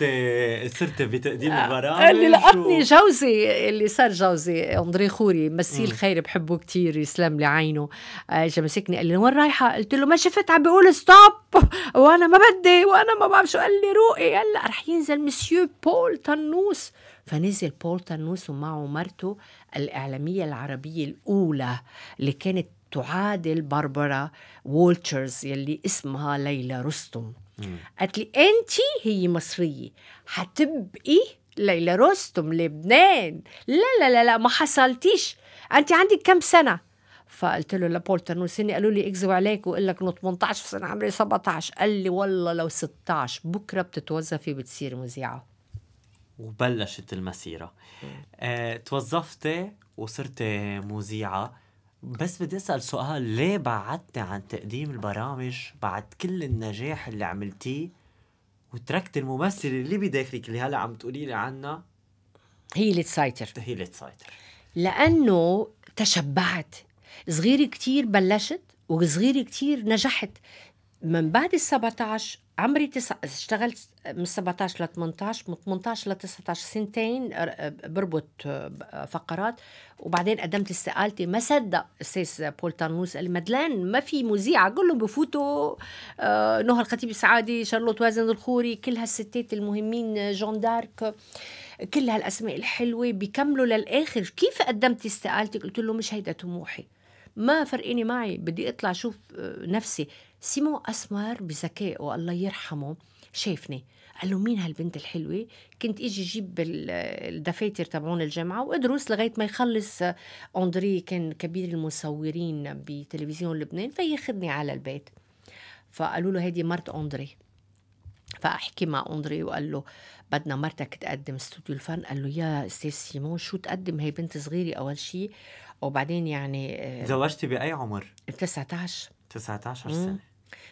صرت بتقديم آه، البرامج اللي لقطني و... جوزي اللي صار جوزي اندري خوري مثيل خير بحبه كثير يسلم لي عينه اجى آه، مسكني قال لي وين رايحه؟ قلت له ما شفت عم بيقول ستوب [LAUGHS] وانا ما بدي وانا ما بعرف شو قال لي روقي هلا رح ينزل مسيو بول طنوس فنزل بول تانوس ومعه مرته الإعلامية العربية الأولى اللي كانت تعادل باربرا وولتشرز يلي اسمها ليلى رستم قالت لي انت هي مصريه حتبقي ليلى رستم لبنان لا لا لا لا ما حصلتيش انت عندك كم سنه فقلت له لبول هني قالوا لي اكذب عليك واقول لك انه 18 سنه عمري 17 قال لي والله لو 16 بكره بتتوظفي بتصيري مذيعه وبلشت المسيرة آه، توظفتي وصرت مذيعة بس بدي أسأل سؤال ليه بعدت عن تقديم البرامج بعد كل النجاح اللي عملتيه وتركت الممثلة اللي بداخلك اللي هلا عم تقولي لي عنها هي اللي تسيطر هي اللي تسيطر لأنه تشبعت صغيرة كتير بلشت وصغيرة كتير نجحت من بعد ال 17 عمري تس... اشتغلت من 17 ل 18 من 18 ل 19 سنتين آه، آه، بربط آه، فقرات وبعدين قدمت استقالتي ما صدق استاذ بول طرموس قال مدلان ما في مذيعه كلهم بفوتوا نهى الخطيب السعادي شارلوت وازن الخوري كل هالستات المهمين جون دارك كل هالاسماء الحلوه بيكملوا للاخر كيف قدمت استقالتي قلت له مش هيدا طموحي ما فرقيني معي بدي اطلع شوف نفسي سيمو أسمر بذكائه الله يرحمه شافني قال له مين هالبنت الحلوة كنت إجي جيب الدفاتر تبعون الجامعة وأدرس لغاية ما يخلص آه، أندري كان كبير المصورين بتلفزيون لبنان فياخذني على البيت فقالوا له هيدي مرت أندري فأحكي مع أندري وقال له بدنا مرتك تقدم استوديو الفن قال له يا أستاذ سيمون شو تقدم هي بنت صغيرة أول شيء وبعدين يعني آه، تزوجتي بأي عمر؟ 19 19 سنه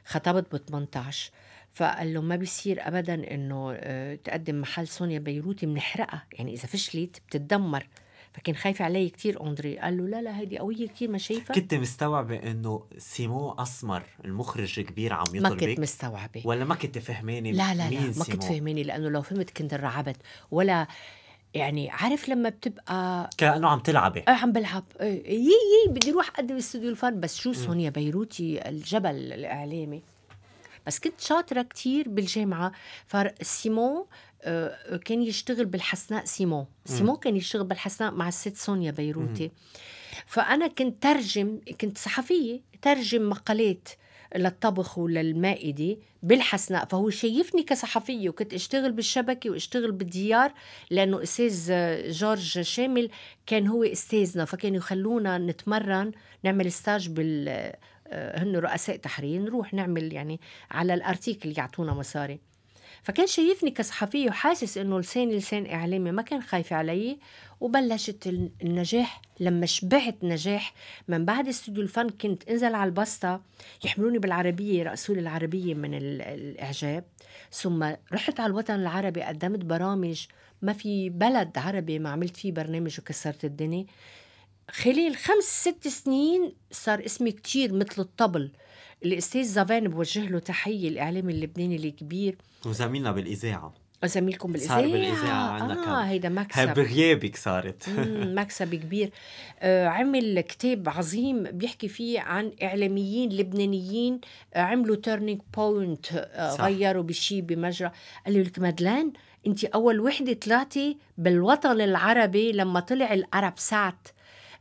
خطبت ب 18 فقال له ما بيصير ابدا انه آه، تقدم محل سونيا بيروتي بنحرقها يعني اذا فشلت بتتدمر فكان خايف علي كتير اندري قال له لا لا هيدي قويه كتير ما شايفه كنت مستوعبه انه سيمو اسمر المخرج الكبير عم يطلبك ما كنت مستوعبه ولا ما كنت فهمانه لا لا لا ما كنت فهمانه لانه لو فهمت كنت رعبت ولا يعني عارف لما بتبقى كانه عم تلعبي اه عم بلعب اي يي يي بدي اروح اقدم استوديو الفن بس شو سونيا بيروتي الجبل الاعلامي بس كنت شاطره كتير بالجامعه فسيمون آه، آه، كان يشتغل بالحسناء سيمون سيمون كان يشتغل بالحسناء مع الست سونيا بيروتي فانا كنت ترجم كنت صحفيه ترجم مقالات للطبخ وللمائدة بالحسناء فهو شايفني كصحفية وكنت اشتغل بالشبكة واشتغل بالديار لأنه أستاذ جورج شامل كان هو أستاذنا فكانوا يخلونا نتمرن نعمل ستاج بال آه، هن رؤساء تحرير نروح نعمل يعني على الارتيكل يعطونا مصاري فكان شايفني كصحفية وحاسس إنه لساني لسان إعلامي ما كان خايف علي وبلشت النجاح لما شبعت نجاح من بعد استوديو الفن كنت انزل على البسطة يحملوني بالعربية يرقصوا العربية من الإعجاب ثم رحت على الوطن العربي قدمت برامج ما في بلد عربي ما عملت فيه برنامج وكسرت الدنيا خلال خمس ست سنين صار اسمي كتير مثل الطبل الاستاذ زافان بوجه له تحيه الاعلام اللبناني الكبير وزميلنا بالاذاعه زميلكم بالاذاعه صار بالاذاعه عندنا اه هيدا مكسب بغيابك صارت [LAUGHS] مكسب كبير آه عمل كتاب عظيم بيحكي فيه عن اعلاميين لبنانيين آه عملوا تيرنينج بوينت آه غيروا بشي بمجرى قالوا لك مادلان انت اول وحده طلعتي بالوطن العربي لما طلع الارب سات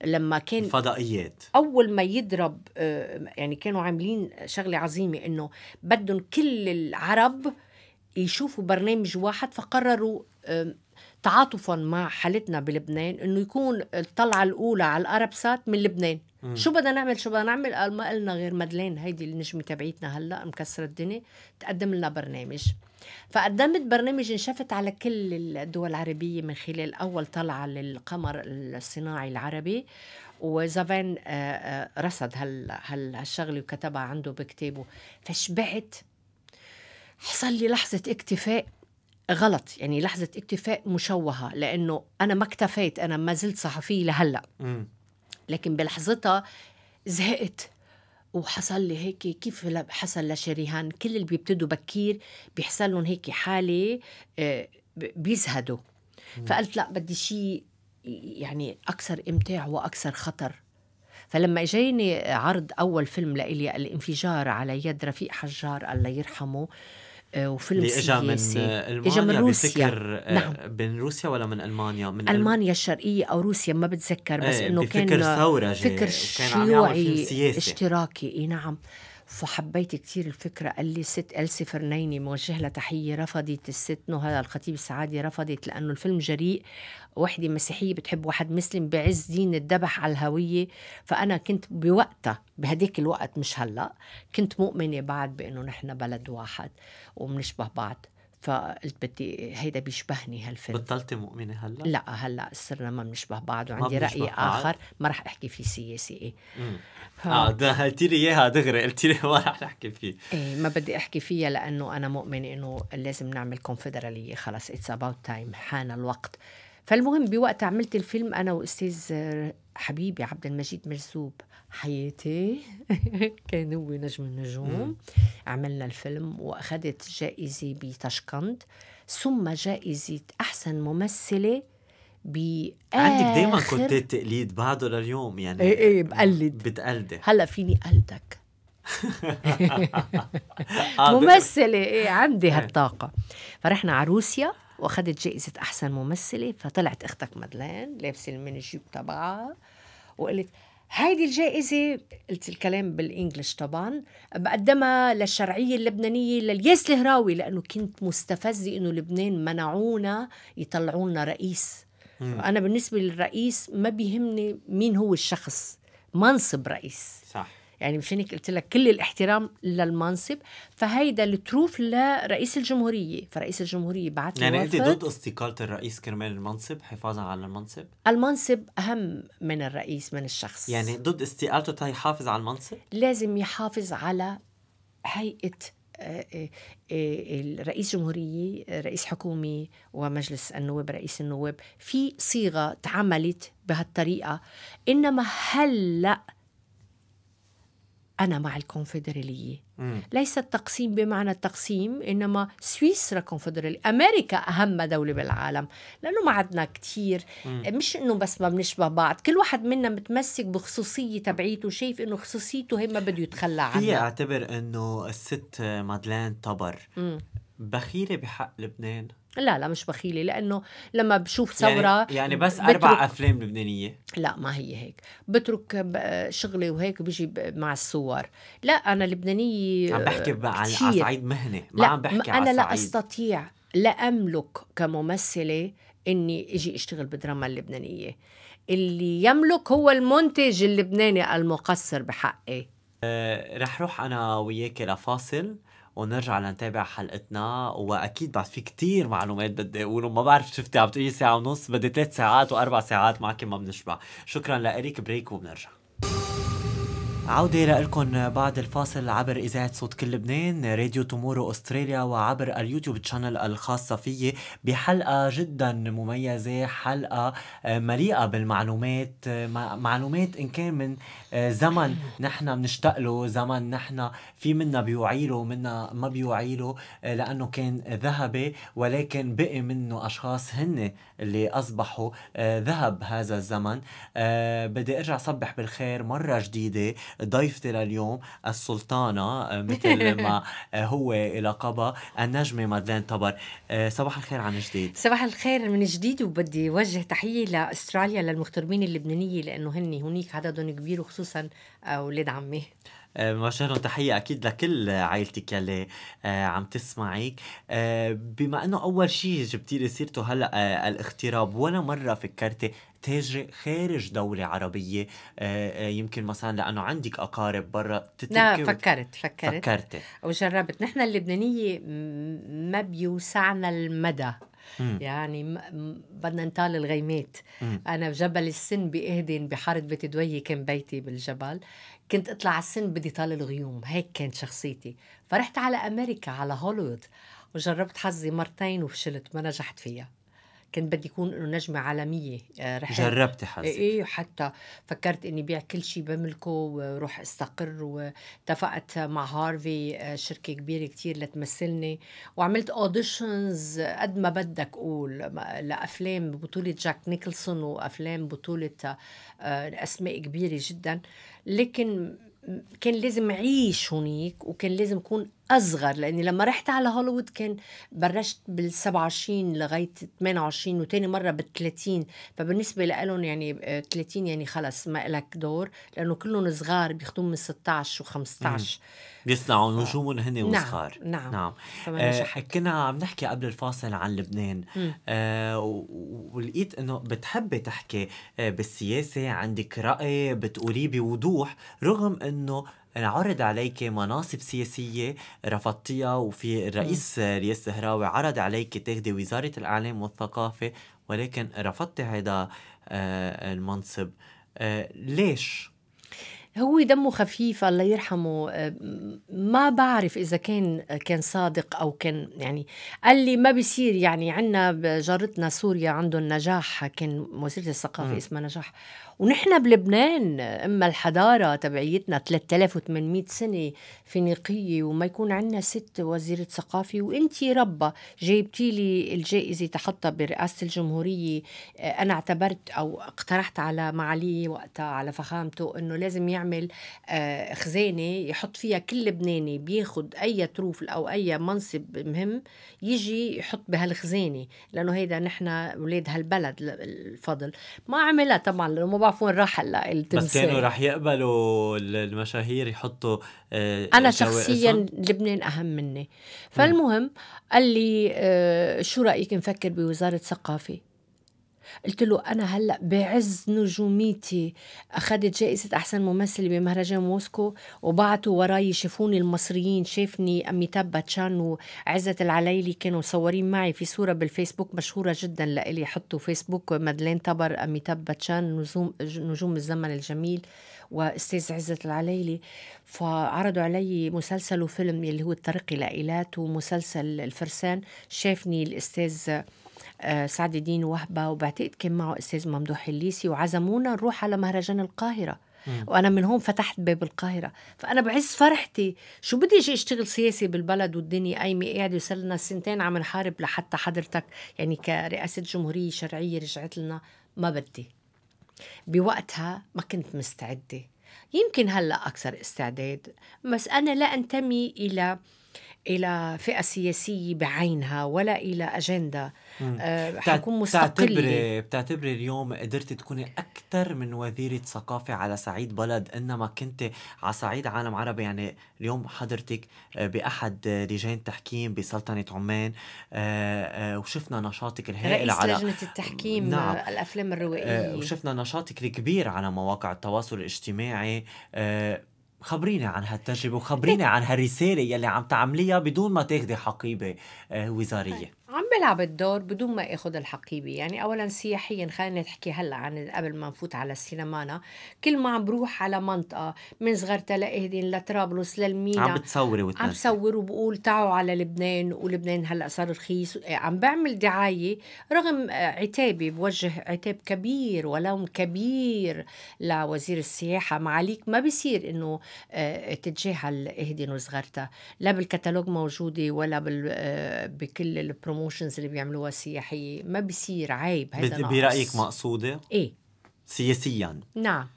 لما كان الفضائيات اول ما يضرب آه، يعني كانوا عاملين شغله عظيمه انه بدهم كل العرب يشوفوا برنامج واحد فقرروا تعاطفا مع حالتنا بلبنان انه يكون الطلعه الاولى على الارب سات من لبنان مم. شو بدنا نعمل شو بدنا نعمل قال ما قلنا غير مدلين هيدي النجمه تبعيتنا هلا مكسره الدنيا تقدم لنا برنامج فقدمت برنامج انشفت على كل الدول العربيه من خلال اول طلعه للقمر الصناعي العربي وزافان آه، آه، رصد هال هالشغله وكتبها عنده بكتابه فشبعت حصل لي لحظه اكتفاء غلط يعني لحظه اكتفاء مشوهه لانه انا ما اكتفيت انا ما زلت صحفيه لهلا لكن بلحظتها زهقت وحصل لي هيك كيف حصل لشريهان كل اللي بيبتدوا بكير بيحصل لهم هيك حاله آه، بيزهدوا فقلت لا بدي شيء يعني اكثر امتاع واكثر خطر فلما اجاني عرض اول فيلم لإلي الانفجار على يد رفيق حجار الله يرحمه آه، وفيلم اللي اجى من المانيا إجا من روسيا بفكر آه، نعم. من روسيا ولا من المانيا من المانيا الشرقيه او روسيا ما بتذكر بس ايه انه كان فكر ثوره فكر شيوعي اشتراكي اي نعم فحبيت كتير الفكرة قال لي ست ألسي فرنيني موجه لها تحية رفضت الست نهى الخطيب السعادي رفضت لأنه الفيلم جريء وحدة مسيحية بتحب واحد مسلم بعز دين الذبح على الهوية فأنا كنت بوقتها بهديك الوقت مش هلأ كنت مؤمنة بعد بأنه نحن بلد واحد وبنشبه بعض فقلت بدي هيدا بيشبهني هالفيلم بطلتي مؤمنه هلا؟ لا هلا صرنا ما بنشبه بعض وعندي راي اخر ما رح احكي فيه سياسي ايه ف... اه قلتي لي اياها دغري قلتي لي ما رح نحكي فيه ايه ما بدي احكي فيها لانه انا مؤمنه انه لازم نعمل كونفدراليه خلص اتس اباوت تايم حان الوقت فالمهم بوقت عملت الفيلم انا واستاذ حبيبي عبد المجيد مرزوب حياتي [LAUGHS] كان هو نجم النجوم عملنا الفيلم واخذت جائزه بتشقند ثم جائزه احسن ممثله ب عندك دائما كنت تقليد بعده لليوم يعني ايه ايه بقلد بتقلدي هلا فيني قلدك [LAUGHS] آه، ممثله ايه عندي إيه. هالطاقه فرحنا على روسيا واخذت جائزه احسن ممثله فطلعت اختك مدلين لابسه المنجيب تبعها وقلت هيدي الجائزة قلت الكلام بالإنجلش طبعا بقدمها للشرعية اللبنانية للياس الهراوي لأنه كنت مستفزة إنه لبنان منعونا يطلعوا لنا رئيس مم. أنا بالنسبة للرئيس ما بيهمني مين هو الشخص منصب رئيس صح يعني مشان هيك قلت لك كل الاحترام للمنصب فهيدا التروف لرئيس الجمهوريه فرئيس الجمهوريه بعث يعني انت ضد استقاله الرئيس كرمال المنصب حفاظا على المنصب المنصب اهم من الرئيس من الشخص يعني ضد استقالته يحافظ على المنصب لازم يحافظ على هيئه آه، آه، آه، الرئيس جمهورية رئيس حكومي ومجلس النواب رئيس النواب في صيغة تعملت بهالطريقة إنما هلأ هل أنا مع الكونفدرالية ليس التقسيم بمعنى التقسيم إنما سويسرا كونفدرالية أمريكا أهم دولة بالعالم لأنه ما عدنا كتير مم. مش إنه بس ما بنشبه بعض كل واحد منا متمسك بخصوصية تبعيته شايف إنه خصوصيته هي ما بده يتخلى عنها في أعتبر إنه الست مادلين مم. بخيلة بحق لبنان لا لا مش بخيله لانه لما بشوف يعني ثوره يعني, يعني بس اربع افلام لبنانيه لا ما هي هيك بترك شغلي وهيك بيجي مع الصور لا انا لبنانيه عم بحكي على صعيد مهنه ما لا عم بحكي انا على لا استطيع لا املك كممثله اني اجي اشتغل بالدراما اللبنانيه اللي يملك هو المنتج اللبناني المقصر بحقي أه رح روح انا وياك لفاصل ونرجع لنتابع حلقتنا واكيد بعد في كتير معلومات بدي اقولهم ما بعرف شفتي عم تقولي ساعه ونص بدي ثلاث ساعات واربع ساعات معك ما بنشبع شكرا لاريك بريك وبنرجع عودة لكم بعد الفاصل عبر إذاعة صوت كل لبنان راديو تومورو أستراليا وعبر اليوتيوب تشانل الخاصة فيي بحلقة جدا مميزة حلقة مليئة بالمعلومات معلومات إن كان من زمن أيوه. نحن بنشتاق له زمن نحن في منا بيوعيله ومنا ما بيوعيله لانه كان ذهبي ولكن بقي منه اشخاص هن اللي اصبحوا آه، ذهب هذا الزمن آه، بدي ارجع صبح بالخير مره جديده ضيفتي لليوم السلطانه آه، [LAUGHS] مثل ما هو لقبها النجمه مادلين طبر صباح الخير عن جديد صباح الخير من جديد وبدي وجه تحيه لاستراليا للمغتربين اللبنانيه لانه هن هنيك عددهم كبير وخصوصا خصوصا اولاد آه، عمي موجه آه، تحية أكيد لكل عائلتك يلي آه، عم تسمعك بما أنه أول شيء جبتي لي سيرته هلأ الاغتراب ولا مرة فكرتي تاجري خارج دولة عربية يمكن مثلا لأنه عندك أقارب برا لا فكرت فكرت فكرت وجربت نحن اللبنانية ما بيوسعنا المدى مم. يعني بدنا نطال الغيمات مم. انا بجبل السن باهدن بحاره بيت دوي كان بيتي بالجبل كنت اطلع على السن بدي طال الغيوم هيك كانت شخصيتي فرحت على امريكا على هوليوود وجربت حظي مرتين وفشلت ما نجحت فيها كنت بدي اكون انه نجمه عالميه آه، رح جربتي حالك ايه وحتى إيه، فكرت اني بيع كل شيء بملكه وروح استقر واتفقت مع هارفي آه، شركه كبيره كتير لتمثلني وعملت اوديشنز قد ما بدك قول لافلام بطوله جاك نيكلسون وافلام بطوله آه، اسماء كبيره جدا لكن كان لازم اعيش هنيك وكان لازم اكون اصغر لاني لما رحت على هوليوود كان بلشت بال 27 لغايه 28 وتاني مره بال 30 فبالنسبه لهم يعني 30 آه، يعني خلص ما لك دور لانه كلهم صغار بيخدموا من 16 و15 بيصنعوا نجومهم هن نعم، وصغار نعم نعم, نعم. آه كنا عم نحكي قبل الفاصل عن لبنان آه ولقيت انه بتحبي تحكي آه، بالسياسه عندك راي بتقوليه بوضوح رغم انه انعرض عليك مناصب سياسية رفضتيها وفي الرئيس رئيس الزهراوي عرض عليك تاخدي وزارة الإعلام والثقافة ولكن رفضتي هذا آه، المنصب آه، ليش؟ هو دمه خفيف الله يرحمه آه، ما بعرف اذا كان كان صادق او كان يعني قال لي ما بيصير يعني عندنا جارتنا سوريا عندهم نجاح كان وزيره الثقافه اسمها نجاح ونحن بلبنان اما الحضاره تبعيتنا 3800 سنه فينيقيه وما يكون عندنا ست وزيره ثقافه وانت ربا جايبتي لي الجائزه تحطها برئاسه الجمهوريه آه، انا اعتبرت او اقترحت على معالي وقتها على فخامته انه لازم يعمل آه، خزانه يحط فيها كل لبناني بياخذ اي تروفل او اي منصب مهم يجي يحط بهالخزانه لانه هيدا نحن اولاد هالبلد الفضل ما عملها طبعا لانه ما بعرف وين راح هلا التمثال بس كانوا رح يقبلوا المشاهير يحطوا آه انا شخصيا لبنان اهم مني فالمهم قال لي آه شو رايك نفكر بوزاره ثقافه قلت له أنا هلأ بعز نجوميتي أخذت جائزة أحسن ممثلة بمهرجان موسكو وبعتوا وراي شافوني المصريين شافني أمي باتشان وعزة العليلي كانوا مصورين معي في صورة بالفيسبوك مشهورة جدا لإلي حطوا فيسبوك مدلين تبر أمي باتشان نجوم, نجوم الزمن الجميل واستاذ عزة العليلي فعرضوا علي مسلسل وفيلم اللي هو الطريق الى ايلات ومسلسل الفرسان شافني الاستاذ آه، سعد الدين وهبه وبعتقد كان معه استاذ ممدوح الليسي وعزمونا نروح على مهرجان القاهره مم. وانا من هون فتحت باب القاهره فانا بعز فرحتي شو بدي اجي اشتغل سياسي بالبلد والدنيا قايمه قاعده وصار لنا سنتين عم نحارب لحتى حضرتك يعني كرئاسه جمهوريه شرعيه رجعت لنا ما بدي بوقتها ما كنت مستعده يمكن هلا اكثر استعداد بس انا لا انتمي الى الى فئه سياسيه بعينها ولا الى اجنده آه، حكون مستقله بتعتبري بتعتبري اليوم قدرتي تكوني اكثر من وزيره ثقافه على صعيد بلد انما كنت على صعيد عالم عربي يعني اليوم حضرتك آه، باحد لجان تحكيم بسلطنه عمان آه، وشفنا نشاطك الهائل رئيس على لجنه التحكيم نعم. الافلام الروائيه وشفنا نشاطك الكبير على مواقع التواصل الاجتماعي خبريني عن هالتجربه وخبريني [LAUGHS] عن هالرساله يلي عم تعمليها بدون ما تاخذي حقيبه وزاريه طيب. عم بلعب الدور بدون ما اخذ الحقيبه يعني اولا سياحيا خلينا نحكي هلا عن قبل ما نفوت على السينمانا كل ما عم بروح على منطقه من صغرتا لاهدن لطرابلس للمينا عم بتصوري وتنزلي عم بصور وبقول تعوا على لبنان ولبنان هلا صار رخيص إيه، عم بعمل دعايه رغم آه، عتابي بوجه عتاب كبير ولوم كبير لوزير السياحه معاليك ما بصير انه آه، تتجاهل اهدن وصغرتا لا بالكتالوج موجوده ولا آه، بكل البرومو البروموشنز اللي بيعملوها السياحيه ما بيصير عيب هذا برايك مقصوده؟ ايه سياسيا نعم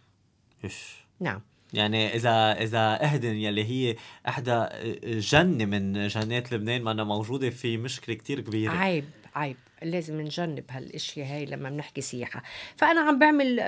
ايش نعم يعني اذا اذا اهدن يلي هي احدى جنه من جنات لبنان ما أنا موجوده في مشكله كتير كبيره عيب عيب لازم نجنب هالاشياء هاي لما بنحكي سياحه فانا عم بعمل آه،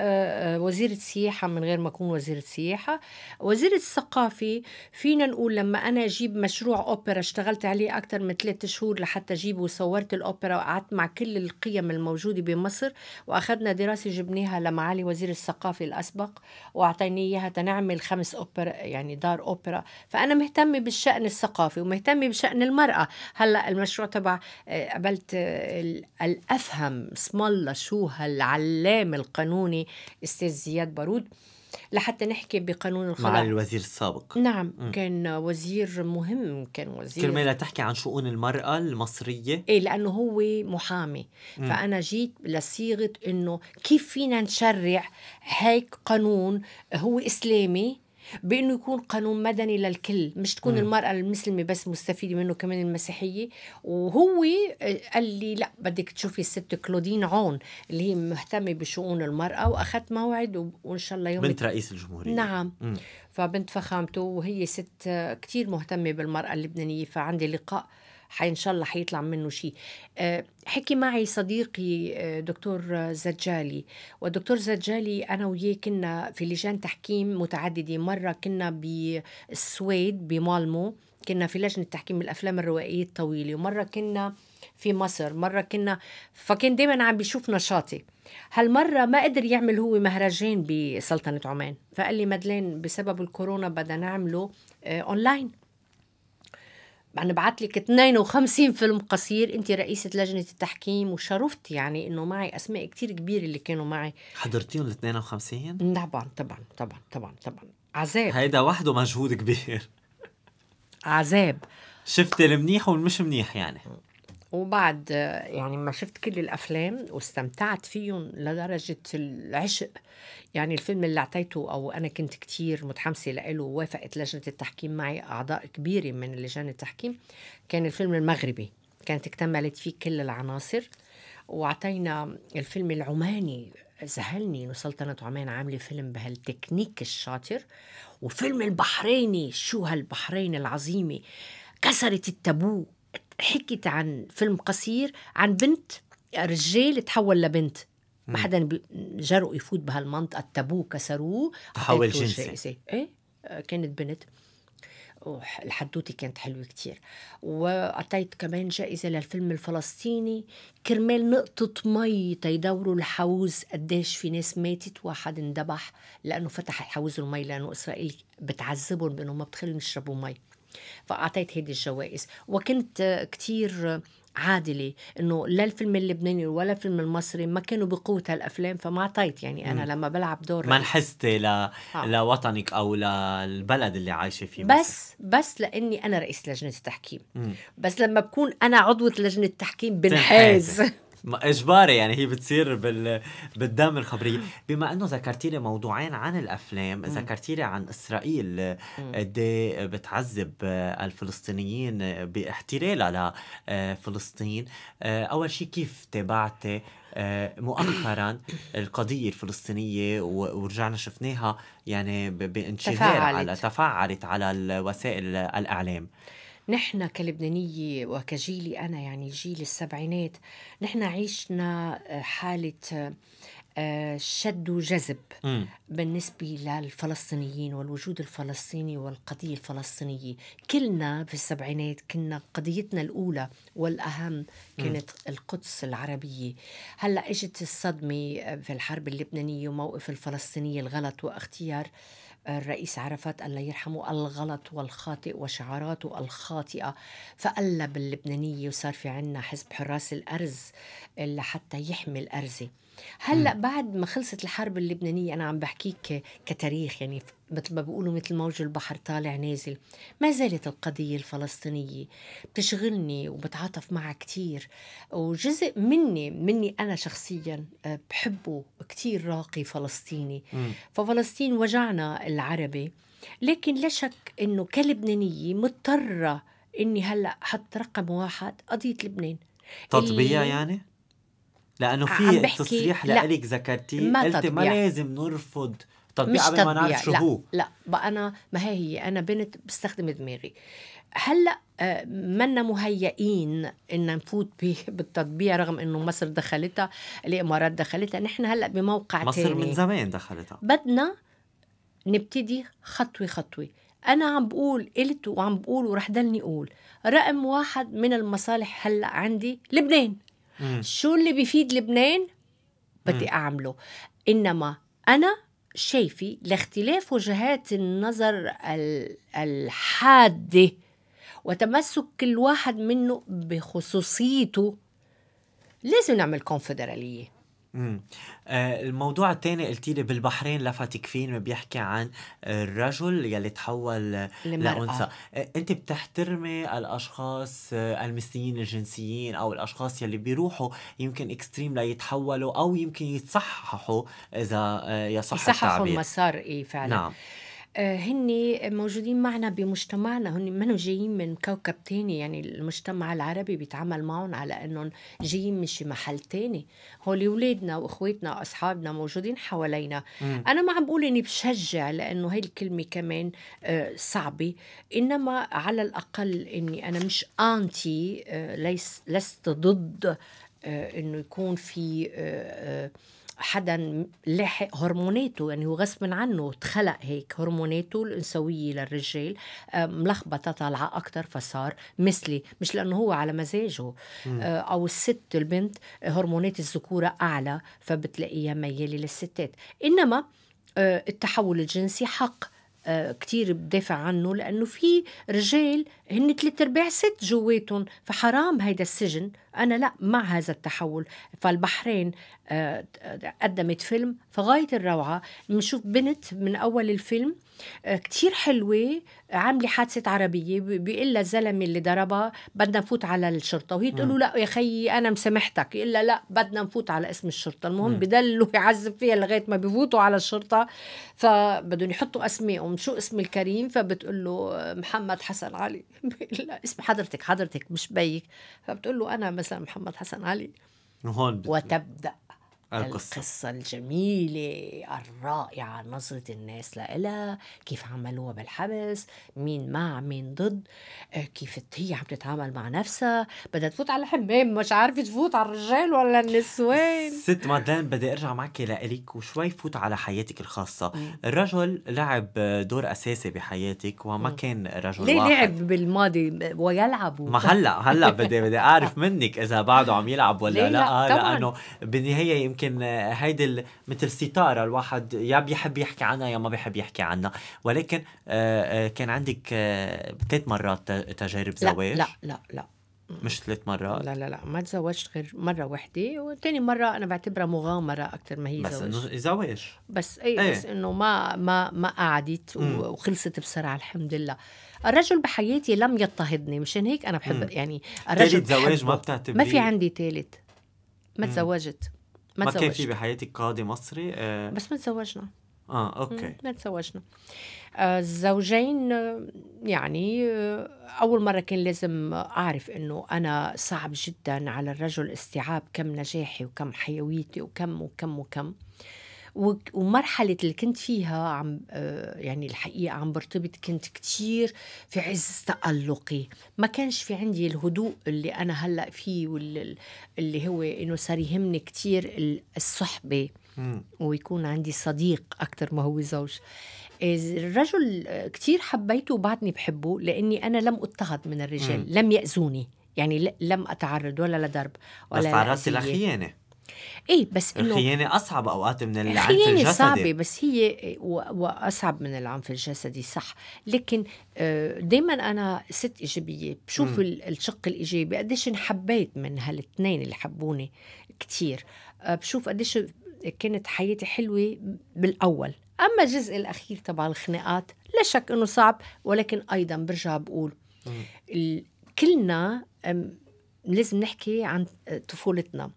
آه، وزيره سياحه من غير ما اكون وزيره سياحه وزيره الثقافه فينا نقول لما انا اجيب مشروع اوبرا اشتغلت عليه اكثر من ثلاثة شهور لحتى اجيبه وصورت الاوبرا وقعدت مع كل القيم الموجوده بمصر واخذنا دراسه جبناها لمعالي وزير الثقافه الاسبق واعطيني اياها تنعمل خمس اوبرا يعني دار اوبرا فانا مهتمه بالشان الثقافي ومهتمه بشان المراه هلا المشروع تبع آه، قبلت الافهم اسم الله شو هالعلام القانوني استاذ زياد بارود لحتى نحكي بقانون الخلاء مع الوزير السابق نعم م. كان وزير مهم كان وزير كرمال تحكي عن شؤون المرأة المصرية ايه لأنه هو محامي م. فأنا جيت لصيغة أنه كيف فينا نشرع هيك قانون هو إسلامي بانه يكون قانون مدني للكل مش تكون مم. نعم. المراه المسلمه بس مستفيده منه كمان المسيحيه وهو آه، قال لي لا بدك تشوفي الست كلودين عون اللي هي مهتمه بشؤون المراه واخذت موعد وان شاء الله يوم بنت رئيس الجمهوريه نعم مم. فبنت فخامته وهي ست آه، كتير مهتمه بالمراه اللبنانيه فعندي لقاء ان شاء الله حيطلع منه شيء آه، حكي معي صديقي آه، دكتور زجالي والدكتور زجالي انا وياه كنا في لجان تحكيم متعدده مره كنا بالسويد بمالمو كنا في لجنه تحكيم الافلام الروائيه الطويله ومره كنا في مصر مرة كنا فكان دايما عم بيشوف نشاطي هالمرة ما قدر يعمل هو مهرجان بسلطنة عمان فقال لي مدلين بسبب الكورونا بدنا نعمله اونلاين آه، نبعث لك 52 فيلم قصير انت رئيسه لجنه التحكيم وشرفت يعني انه معي اسماء كتير كبيره اللي كانوا معي حضرتيهم ال 52 طبعا طبعا طبعا طبعا طبعا عذاب هيدا وحده مجهود كبير عذاب شفت المنيح والمش منيح يعني وبعد يعني ما شفت كل الافلام واستمتعت فيهم لدرجه العشق يعني الفيلم اللي اعطيته او انا كنت كتير متحمسه له ووافقت لجنه التحكيم معي اعضاء كبيره من لجان التحكيم كان الفيلم المغربي كانت اكتملت فيه كل العناصر واعطينا الفيلم العماني زهلني انه سلطنه عمان عامله فيلم بهالتكنيك الشاطر وفيلم البحريني شو هالبحرين العظيمه كسرت التابو حكيت عن فيلم قصير عن بنت رجال تحول لبنت ما حدا جرؤ يفوت بهالمنطقه التابو كسروه تحول جنسي ايه آه، كانت بنت الحدوتة كانت حلوة كتير وأعطيت كمان جائزة للفيلم الفلسطيني كرمال نقطة مي تيدوروا الحوز قديش في ناس ماتت واحد انذبح لأنه فتح الحوز المي لأنه إسرائيل بتعذبهم بأنه ما بتخليهم يشربوا مي فاعطيت هيدي الجوائز وكنت كثير عادله انه لا الفيلم اللبناني ولا الفيلم المصري ما كانوا بقوه هالافلام فما اعطيت يعني انا م. لما بلعب دور ما انحستي ل... آه. لوطنك او للبلد اللي عايشه فيه مصر. بس بس لاني انا رئيس لجنه التحكيم م. بس لما بكون انا عضوه لجنه التحكيم بنحاز اجباري يعني هي بتصير بال بالدم الخبريه بما انه ذكرتي لي موضوعين عن الافلام ذكرتي لي عن اسرائيل قد إيه بتعذب الفلسطينيين باحتلالها آه، لفلسطين آه، اول شيء كيف تابعتي آه، مؤخرا القضية الفلسطينية ورجعنا شفناها يعني بانشغال على تفاعلت على وسائل الإعلام نحن كلبنانية وكجيلي أنا يعني جيل السبعينات نحن عشنا آه، حالة آه، شد وجذب بالنسبة للفلسطينيين والوجود الفلسطيني والقضية الفلسطينية كلنا في السبعينات كنا قضيتنا الأولى والأهم كانت م. القدس العربية هلأ إجت الصدمة آه، في الحرب اللبنانية وموقف الفلسطينية الغلط واختيار الرئيس عرفات الله يرحمه الغلط والخاطئ وشعاراته الخاطئة فقلب اللبنانية وصار في عنا حزب حراس الأرز حتى يحمي الأرزة هلا بعد ما خلصت الحرب اللبنانيه انا عم بحكيك كتاريخ يعني مثل ما بيقولوا مثل موج البحر طالع نازل ما زالت القضيه الفلسطينيه بتشغلني وبتعاطف معها كثير وجزء مني مني انا شخصيا آه، بحبه كثير راقي فلسطيني ففلسطين وجعنا العربي لكن لا شك انه كلبنانيه مضطره اني هلا حط رقم واحد قضيه لبنان تطبيع يعني؟ لانه في تصريح لإلك ذكرتيه ما قلتي ما لازم نرفض تطبيع قبل ما نعرف شو لا هو لا بقى انا ما هي هي انا بنت بستخدم دماغي هلا آه، منا مهيئين ان نفوت [LAUGHS] بالتطبيع رغم انه مصر دخلتها الامارات دخلتها نحن هلا بموقع مصر تاني. من زمان دخلتها بدنا نبتدي خطوه خطوه انا عم بقول قلت وعم بقول ورح ضلني اقول رقم واحد من المصالح هلا عندي لبنان مم. شو اللي بيفيد لبنان بدي اعمله انما انا شايفه لاختلاف وجهات النظر الحاده وتمسك كل واحد منه بخصوصيته لازم نعمل كونفدراليه آه، الموضوع الثاني قلتي لي بالبحرين لفت فيلم بيحكي عن الرجل يلي تحول لانثى آه، انت بتحترمي الاشخاص آه، المثليين الجنسيين او الاشخاص يلي بيروحوا يمكن اكستريم ليتحولوا او يمكن يتصححوا اذا يصح يصححوا التعبير يصححوا المسار اي فعلا نعم آه، هن موجودين معنا بمجتمعنا هن منو جايين من كوكب تاني يعني المجتمع العربي بيتعامل معهم على انهم جايين من شي محل تاني هول اولادنا واخواتنا واصحابنا موجودين حوالينا انا ما عم بقول اني بشجع لانه هاي الكلمه كمان آه، صعبه انما على الاقل اني انا مش انتي آه، ليس لست ضد انه يكون في حدا لاحق هرموناته يعني هو غصب عنه تخلق هيك هرموناته الانثويه للرجال آه، ملخبطه طالعه اكثر فصار مثلي مش لانه هو على مزاجه مم. آه، او الست البنت هرمونات الذكوره اعلى فبتلاقيها مياله للستات انما آه، التحول الجنسي حق كتير بدافع عنه لأنه في رجال هن ثلاث أرباع ست جواتهم فحرام هيدا السجن أنا لا مع هذا التحول فالبحرين قدمت فيلم فغاية الروعة بنشوف بنت من أول الفيلم آه، كتير حلوة عاملة حادثة عربية بيقول لها الزلمة اللي ضربها بدنا نفوت على الشرطة وهي تقول له لا يا خيي أنا مسامحتك يقول لها لا بدنا نفوت على اسم الشرطة المهم بضلوا يعذب فيها لغاية ما بيفوتوا على الشرطة فبدهم يحطوا أسمائهم شو اسم الكريم فبتقول له آه، محمد حسن علي [LAUGHS] لا اسم حضرتك حضرتك مش بيك فبتقول له أنا مثلا محمد حسن علي وهون وتبدأ القصة. القصة الجميلة الرائعة نظرة الناس لإلها كيف عملوها بالحبس مين مع مين ضد آه، كيف هي عم تتعامل مع نفسها بدها تفوت على الحمام مش عارفة تفوت على الرجال ولا النسوان ست مادلين بدي أرجع معك لإلك وشوي فوت على حياتك الخاصة الرجل لعب دور أساسي بحياتك وما كان رجل ليه واحد. لعب بالماضي ويلعب ما هلا هلا بدي بدي أعرف منك إذا بعده عم يلعب ولا لا, لا, لا آه، لأنه بالنهاية يمكن يمكن آه، هيدي مثل ستاره الواحد يا بيحب يحكي عنها يا ما بيحب يحكي عنها ولكن آه، آه، كان عندك ثلاث مرات تجارب زواج لا لا لا, لا. مش ثلاث مرات لا لا لا ما تزوجت غير مرة وحدة وثاني مرة أنا بعتبرها مغامرة أكثر ما هي بس زواج بس إنه زواج بس أي ايه. بس إنه ما ما ما قعدت وخلصت بسرعة الحمد لله الرجل بحياتي لم يضطهدني مشان هيك أنا بحب مم. يعني الرجل تالت زواج ما بتعتبريه ما في عندي ثالث ما تزوجت ما, ما كان في بحياتك قاضي مصري آه بس ما تزوجنا اه اوكي ما تزوجنا آه، الزوجين يعني آه، اول مره كان لازم اعرف انه انا صعب جدا على الرجل استيعاب كم نجاحي وكم حيويتي وكم وكم وكم, وكم. ومرحلة اللي كنت فيها عم آه، يعني الحقيقة عم برتبط كنت كتير في عز تألقي ما كانش في عندي الهدوء اللي أنا هلأ فيه واللي هو إنه صار يهمني كتير الصحبة ويكون عندي صديق أكتر ما هو زوج الرجل كتير حبيته وبعدني بحبه لأني أنا لم أضطهد من الرجال لم يأذوني يعني لم أتعرض ولا لضرب ولا بس تعرضتي لخيانة ايه بس انه الخيانه اصعب اوقات من العنف الجسدي الخيانه صعبه بس هي واصعب من العنف الجسدي صح لكن آه، دائما انا ست ايجابيه بشوف م. الشق الايجابي قديش انحبيت من هالاثنين اللي حبوني كثير آه، بشوف قديش كانت حياتي حلوه بالاول اما الجزء الاخير تبع الخناقات لا شك انه صعب ولكن ايضا برجع بقول كلنا لازم نحكي عن آه، طفولتنا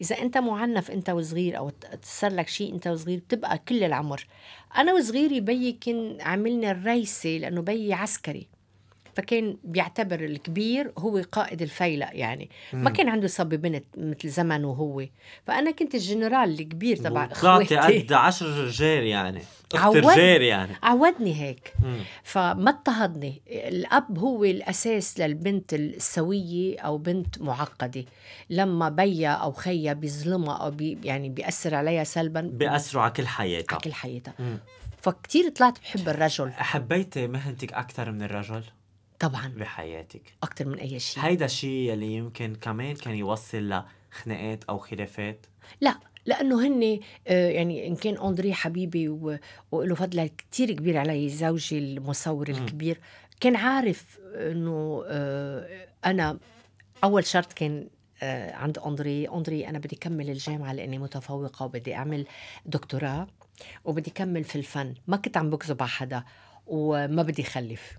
اذا انت معنف انت وصغير او صار لك شيء انت وصغير بتبقى كل العمر انا وصغيري بيي كان عاملني الريسه لانه بيي عسكري فكان بيعتبر الكبير هو قائد الفيلق يعني ما كان عنده صبي بنت مثل زمنه هو فانا كنت الجنرال الكبير تبع اخواتي قد 10 رجال يعني اخت رجال يعني عودني هيك مم. فما اضطهدني الاب هو الاساس للبنت السويه او بنت معقده لما بيا او خيا بيظلمها او بي يعني بياثر عليها سلبا بياثروا على كل حياتها على كل حياتها فكتير طلعت بحب الرجل حبيتي مهنتك اكثر من الرجل طبعا بحياتك اكثر من اي شيء هيدا الشيء يلي يمكن كمان كان يوصل لخناقات او خلافات لا لانه هن آه، يعني ان كان اندري حبيبي وله فضله كثير كبير علي زوجي المصور الكبير كان عارف انه آه، انا اول شرط كان آه، عند اندري اندري انا بدي كمل الجامعه لاني متفوقه وبدي اعمل دكتوراه وبدي كمل في الفن ما كنت عم بكذب على حدا وما بدي خلف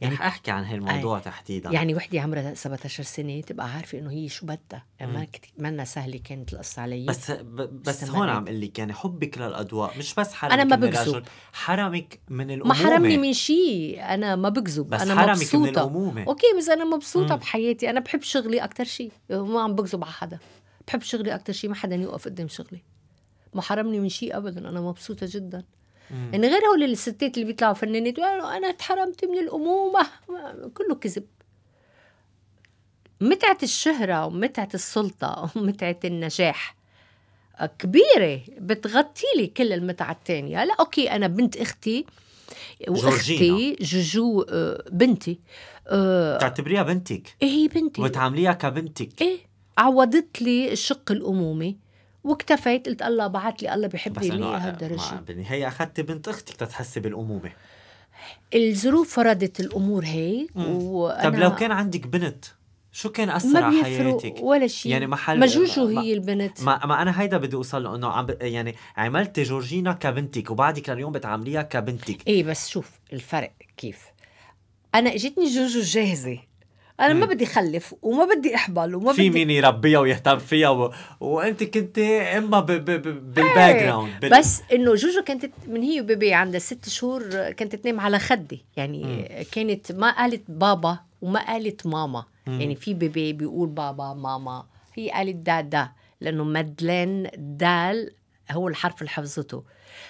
يعني احكي عن هالموضوع آه تحديدا يعني وحده عمرها 17 سنه تبقى عارفه انه هي شو بدها يعني ما ما منا سهله كانت القصه علي بس بس هون عم اقول لك يعني حبك للاضواء مش بس حرمك انا ما بكذب حرمك من الامومه ما حرمني من شيء انا ما بكذب بس انا حرمك مبسوطه من الامومه اوكي بس انا مبسوطه مم. بحياتي انا بحب شغلي اكثر شيء ما عم بكذب على حدا بحب شغلي اكثر شيء ما حدا يوقف قدام شغلي ما حرمني من شيء ابدا انا مبسوطه جدا يعني غير هول الستات اللي بيطلعوا فنانات انا اتحرمت من الامومه كله كذب متعة الشهرة ومتعة السلطة ومتعة النجاح كبيرة بتغطي لي كل المتعة التانية لا أوكي أنا بنت أختي واختي جوجو آه، بنتي آه، تعتبريها بنتك إيه، هي بنتي وتعامليها كبنتك ايه عوضت لي الشق الامومي واكتفيت قلت الله بعت لي الله بحبني لي هالدرجه آه، بالنهايه اخذت بنت اختك تتحسي بالامومه الظروف فرضت الامور هي وانا طب لو كان عندك بنت شو كان اثر على حياتك ولا شيء يعني محل مجوجو هي البنت ما, ما انا هيدا بدي اوصل له انه عم يعني عملت جورجينا كبنتك وبعدك لليوم بتعامليها كبنتك ايه بس شوف الفرق كيف انا اجتني جوجو جاهزه انا ما بدي خلف وما بدي احبل وما في بدي... مين يربيها ويهتم فيها و... وانت كنت اما ب... ب... ب... بالباك إيه، جراوند بال... بس انه جوجو كانت من هي وبيبي عندها ست شهور كانت تنام على خدي يعني مم. كانت ما قالت بابا وما قالت ماما مم. يعني في بيبي بيقول بابا ماما هي قالت دادا لانه مدلين دال هو الحرف اللي حفظته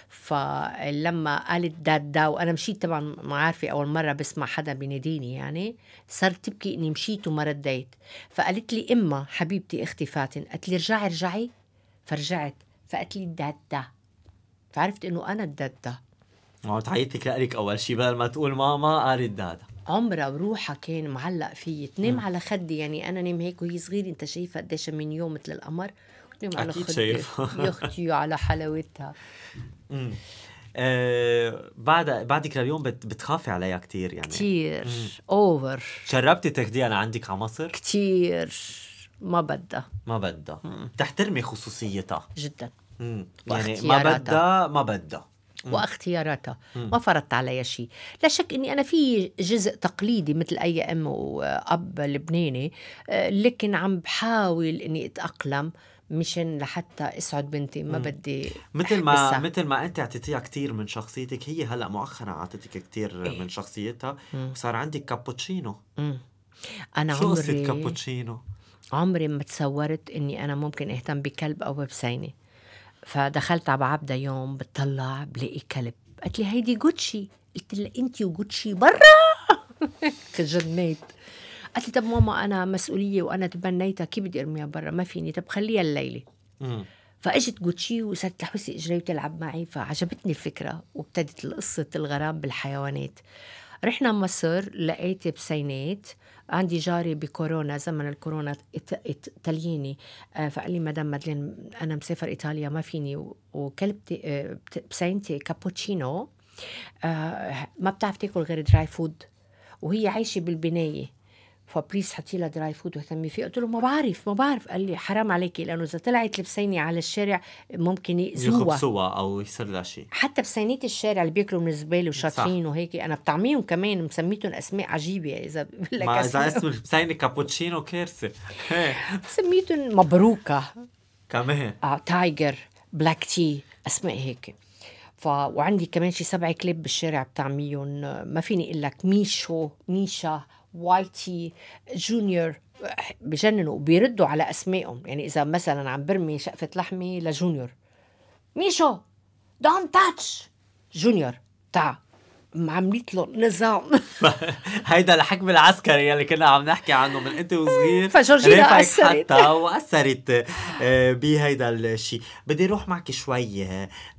فلما قالت دادا دا وانا مشيت طبعا ما عارفه اول مره بسمع حدا بيناديني يعني صرت تبكي اني مشيت وما رديت فقالت لي اما حبيبتي اختي فاتن قالت لي ارجعي ارجعي فرجعت فقالت لي دادا دا فعرفت انه انا الدادا دا ما تعيطك لك اول شيء بدل ما تقول ماما قالت دادا عمرها وروحها كان معلق فيي تنام على خدي يعني انا نام هيك وهي صغيره انت شايفه قديش من يوم مثل القمر يخدم على اكيد [LAUGHS] يختي على حلاوتها آه، بعد بعد بعدك يوم بت بتخافي عليها كثير يعني كثير اوفر جربتي تاخديها لعندك على مصر؟ كثير ما بدها ما بدها بتحترمي خصوصيتها جدا مم. يعني ما بدها ما بدها واختياراتها ما فرضت عليها شيء لا شك اني انا في جزء تقليدي مثل اي ام واب لبناني آه، لكن عم بحاول اني اتاقلم مشان لحتى اسعد بنتي ما بدي مثل ما مثل ما انت اعطيتيها كثير من شخصيتك هي هلا مؤخرا اعطيتك كثير إيه؟ من شخصيتها مم. وصار عندك كابوتشينو مم. انا شو عمري كابوتشينو عمري ما تصورت اني انا ممكن اهتم بكلب او بسينه فدخلت على عبده يوم بتطلع بلاقي كلب قالت لي هيدي جوتشي قلت لها انت وجوتشي برا خجلت [LAUGHS] قالت لي طب ماما انا مسؤوليه وانا تبنيتها كيف بدي ارميها برا ما فيني طب خليها الليله فاجت جوتشي وصارت تحوسي اجري وتلعب معي فعجبتني الفكره وابتدت قصه الغرام بالحيوانات رحنا مصر لقيت بسينات عندي جاري بكورونا زمن الكورونا تليني آه، فقال لي مدام مدلين انا مسافر ايطاليا ما فيني وكلبتي آه، بسينتي كابوتشينو آه، ما بتعرف تاكل غير دراي فود وهي عايشه بالبنايه فبليز حطي لها دراي فود واهتمي فيه قلت له ما بعرف ما بعرف قال لي حرام عليكي لانه اذا طلعت لبسيني على الشارع ممكن يأذوها يخبصوها او يصير لها شيء حتى بسينيت الشارع اللي بياكلوا من الزباله وشاطرين وهيك انا بتعميهم كمان مسميتهم اسماء عجيبه اذا بقول لك ما اذا اسم بسيني كابوتشينو كارثه سميتهم مبروكه كمان اه تايجر بلاك تي اسماء هيك ف وعندي كمان شي سبع كلاب بالشارع بتعميهم ما فيني اقول لك ميشو ميشا وايتي جونيور بجننوا وبيردوا على اسمائهم يعني اذا مثلا عم برمي شقفه لحمه لجونيور ميشو دونت تاتش جونيور تعا عمليت لهم نظام [LAUGHS] هيدا الحكم العسكري اللي كنا عم نحكي عنه من انت وصغير فجورجينا اثرت حتى واثرت آه، بهيدا الشيء بدي اروح معك شوي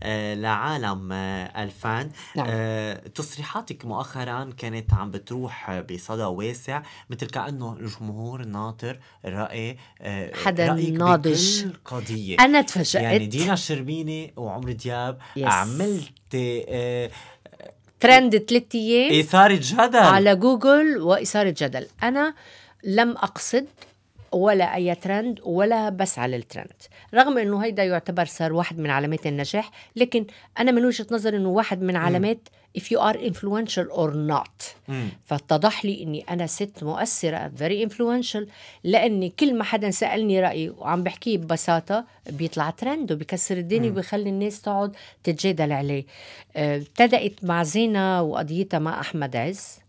آه، لعالم آه، الفن نعم. تصريحاتك مؤخرا كانت عم بتروح بصدى واسع مثل كانه الجمهور ناطر راي حدا ناضج قضيه انا تفاجات يعني دينا شربيني وعمر دياب عملت ترند ثلاث ايام اثاره جدل على جوجل واثاره جدل انا لم اقصد ولا اي ترند ولا بسعى للترند رغم انه هيدا يعتبر صار واحد من علامات النجاح لكن انا من وجهه نظري انه واحد من علامات if you are influential or not فاتضح لي اني انا ست مؤثره very influential لاني كل ما حدا سالني رايي وعم بحكيه ببساطه بيطلع ترند وبكسر الدنيا وبيخلي الناس تقعد تتجادل عليه آه، ابتدات مع زينه وقضيتها مع احمد عز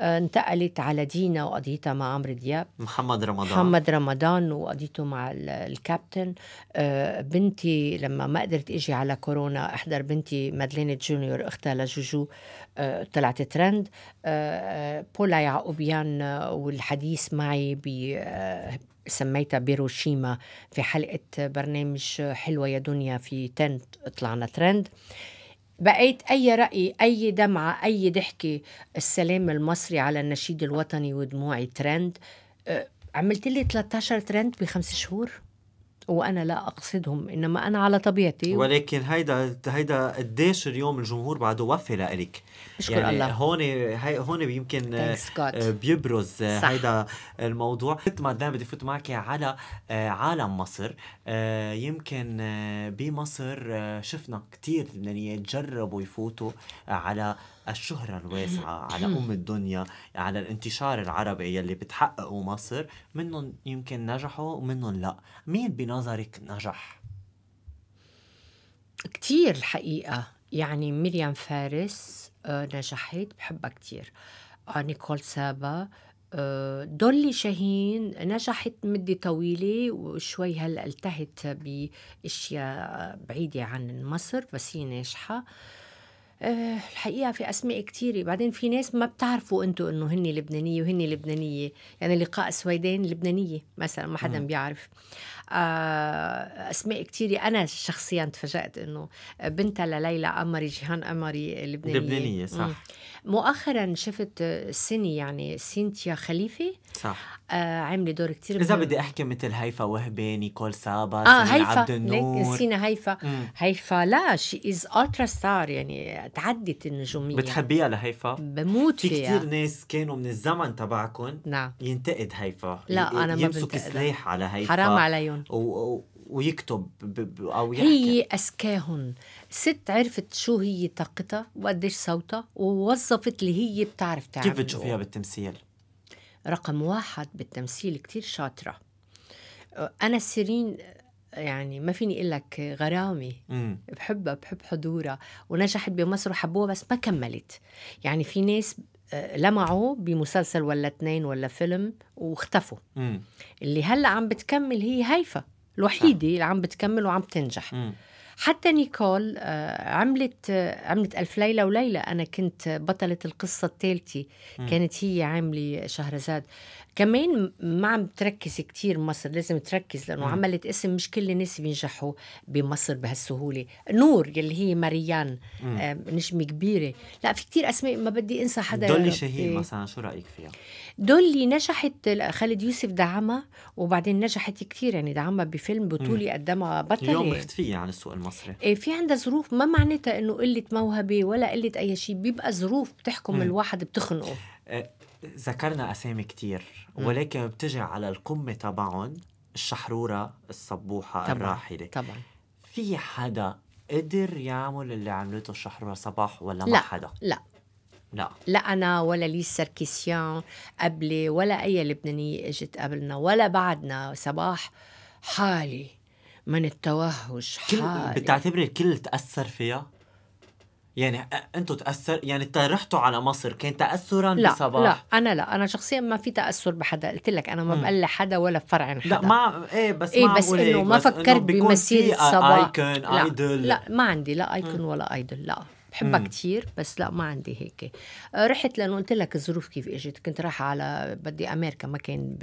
انتقلت على دينا وقضيتها مع عمرو دياب محمد رمضان محمد رمضان وقضيته مع الكابتن آه، بنتي لما ما قدرت اجي على كورونا احضر بنتي مادلين جونيور اختها لجوجو آه، طلعت ترند آه، بولا يعقوبيان والحديث معي سميتها بيروشيما في حلقة برنامج حلوة يا دنيا في تنت طلعنا ترند بقيت أي رأي أي دمعة أي ضحكة السلام المصري على النشيد الوطني ودموعي ترند أه، عملت لي 13 ترند بخمس شهور وانا لا اقصدهم انما انا على طبيعتي ولكن هيدا هيدا قديش اليوم الجمهور بعده وفي لك يعني الله هون هي هون يمكن آه، بيبرز آه، صح. هيدا الموضوع كنت دام بدي فوت معك على آه، عالم مصر يمكن بمصر شفنا كثير لبنانيات جربوا يفوتوا على الشهرة [LAUGHS] الواسعة على أم [LAUGHS] الدنيا على الانتشار العربي يلي بتحققه مصر منهم يمكن نجحوا ومنهم لا مين بنظرك نجح؟ كتير الحقيقة يعني مريم فارس آه، نجحت بحبها كتير آه، نيكول سابا آه، دولي شاهين نجحت مدة طويلة وشوي هلا التهت بأشياء بعيدة عن مصر بس هي ناجحة آه آه، الحقيقه في اسماء كثيره بعدين في ناس ما بتعرفوا انتوا انه هن لبنانيه وهن لبنانيه يعني لقاء سويدان لبنانيه مثلا ما حدا بيعرف آه، اسماء كثيره انا شخصيا تفاجات انه بنتها لليلى قمري جيهان قمري لبنانيه لبنانيه صح مؤخرا شفت آه، سيني يعني سينتيا خليفي صح آه عامله دور كثير اذا بدي احكي مثل هيفا وهبي نيكول سابا اه هيفا عبد النور سينا هيفا مم. هيفا لا شي از الترا ستار يعني تعدت النجوميه بتحبيها لهيفا؟ بموت فيها في كثير ناس كانوا من الزمن تبعكم نعم ينتقد هيفا لا انا ما بنتقد يمسك سلاح على هيفا حرام عليهم ويكتب او يحكي هي اسكاهن ست عرفت شو هي طاقتها وقديش صوتها ووظفت اللي هي بتعرف تعمل كيف بتشوفيها بالتمثيل؟ رقم واحد بالتمثيل كتير شاطرة أنا سيرين يعني ما فيني اقول لك غرامي مم. بحبها بحب حضورها ونجحت بمصر وحبوها بس ما كملت يعني في ناس آه، لمعوا بمسلسل ولا اثنين ولا فيلم واختفوا مم. اللي هلا عم بتكمل هي هيفا الوحيده اللي عم بتكمل وعم تنجح م. حتى نيكول آه، عملت آه، عملت ألف ليلة وليلة أنا كنت بطلة القصة الثالثة كانت هي عاملة شهرزاد كمان ما عم تركز كتير مصر لازم تركز لأنه مم. عملت اسم مش كل الناس بينجحوا بمصر بهالسهولة نور يلي هي ماريان آه، نجمة كبيرة لا في كتير أسماء ما بدي أنسى حدا دولي شهير إيه. مثلا شو رأيك فيها؟ دولي نجحت خالد يوسف دعمها وبعدين نجحت كتير يعني دعمها بفيلم مم. قدمها بطل اليوم مختفية عن يعني السوق المصري إيه في عندها ظروف ما معناتها أنه قلة موهبة ولا قلة أي شيء بيبقى ظروف بتحكم مم. الواحد بتخنقه إيه. ذكرنا اسامي كتير ولكن بتجي على القمه تبعهم الشحروره الصبوحه طبعًا. الراحله طبعا في حدا قدر يعمل اللي عملته الشحروره صباح ولا لا. ما حدا لا لا لا انا ولا لي سركيسيان قبلي ولا اي لبنانيه اجت قبلنا ولا بعدنا صباح حالي من التوهج حالي بتعتبري الكل تاثر فيها يعني انتم تاثر يعني رحتوا على مصر كان تاثرا لا بصباح لا انا لا انا شخصيا ما في تاثر بحدا قلت لك انا ما بقلع حدا ولا فرع حدا لا ما ايه بس ايه بس انه ما فكرت بمسيره صباح لا, لا ما عندي لا ايكون ولا ايدل لا بحبها كثير بس لا ما عندي هيك آه، رحت لانه قلت لك الظروف كيف اجت كنت رايحه على بدي امريكا ما كان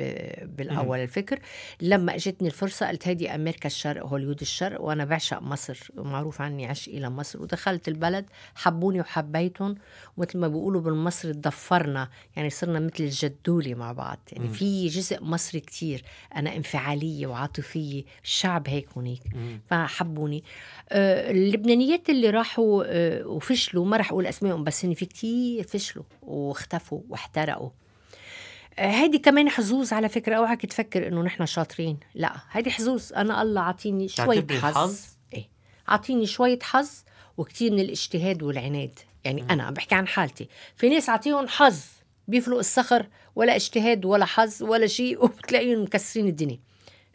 بالاول مم. الفكر لما اجتني الفرصه قلت هيدي امريكا الشرق هوليود الشرق وانا بعشق مصر معروف عني عشقي لمصر ودخلت البلد حبوني وحبيتهم ومثل ما بيقولوا بالمصري تضفرنا يعني صرنا مثل الجدوله مع بعض يعني في جزء مصري كتير انا انفعاليه وعاطفيه الشعب هيك هونيك فحبوني آه، اللبنانيات اللي راحوا آه، وفشلوا ما رح اقول اسمائهم بس هن في كتير فشلوا واختفوا واحترقوا آه، هيدي كمان حظوظ على فكرة اوعك تفكر انه نحن شاطرين لا هيدي حظوظ انا الله عطيني شوية حظ ايه عطيني شوية حظ وكتير من الاجتهاد والعناد يعني م. انا عم بحكي عن حالتي في ناس عطيهم حظ بيفلق الصخر ولا اجتهاد ولا حظ ولا شيء [LAUGHS] وبتلاقيهم مكسرين الدنيا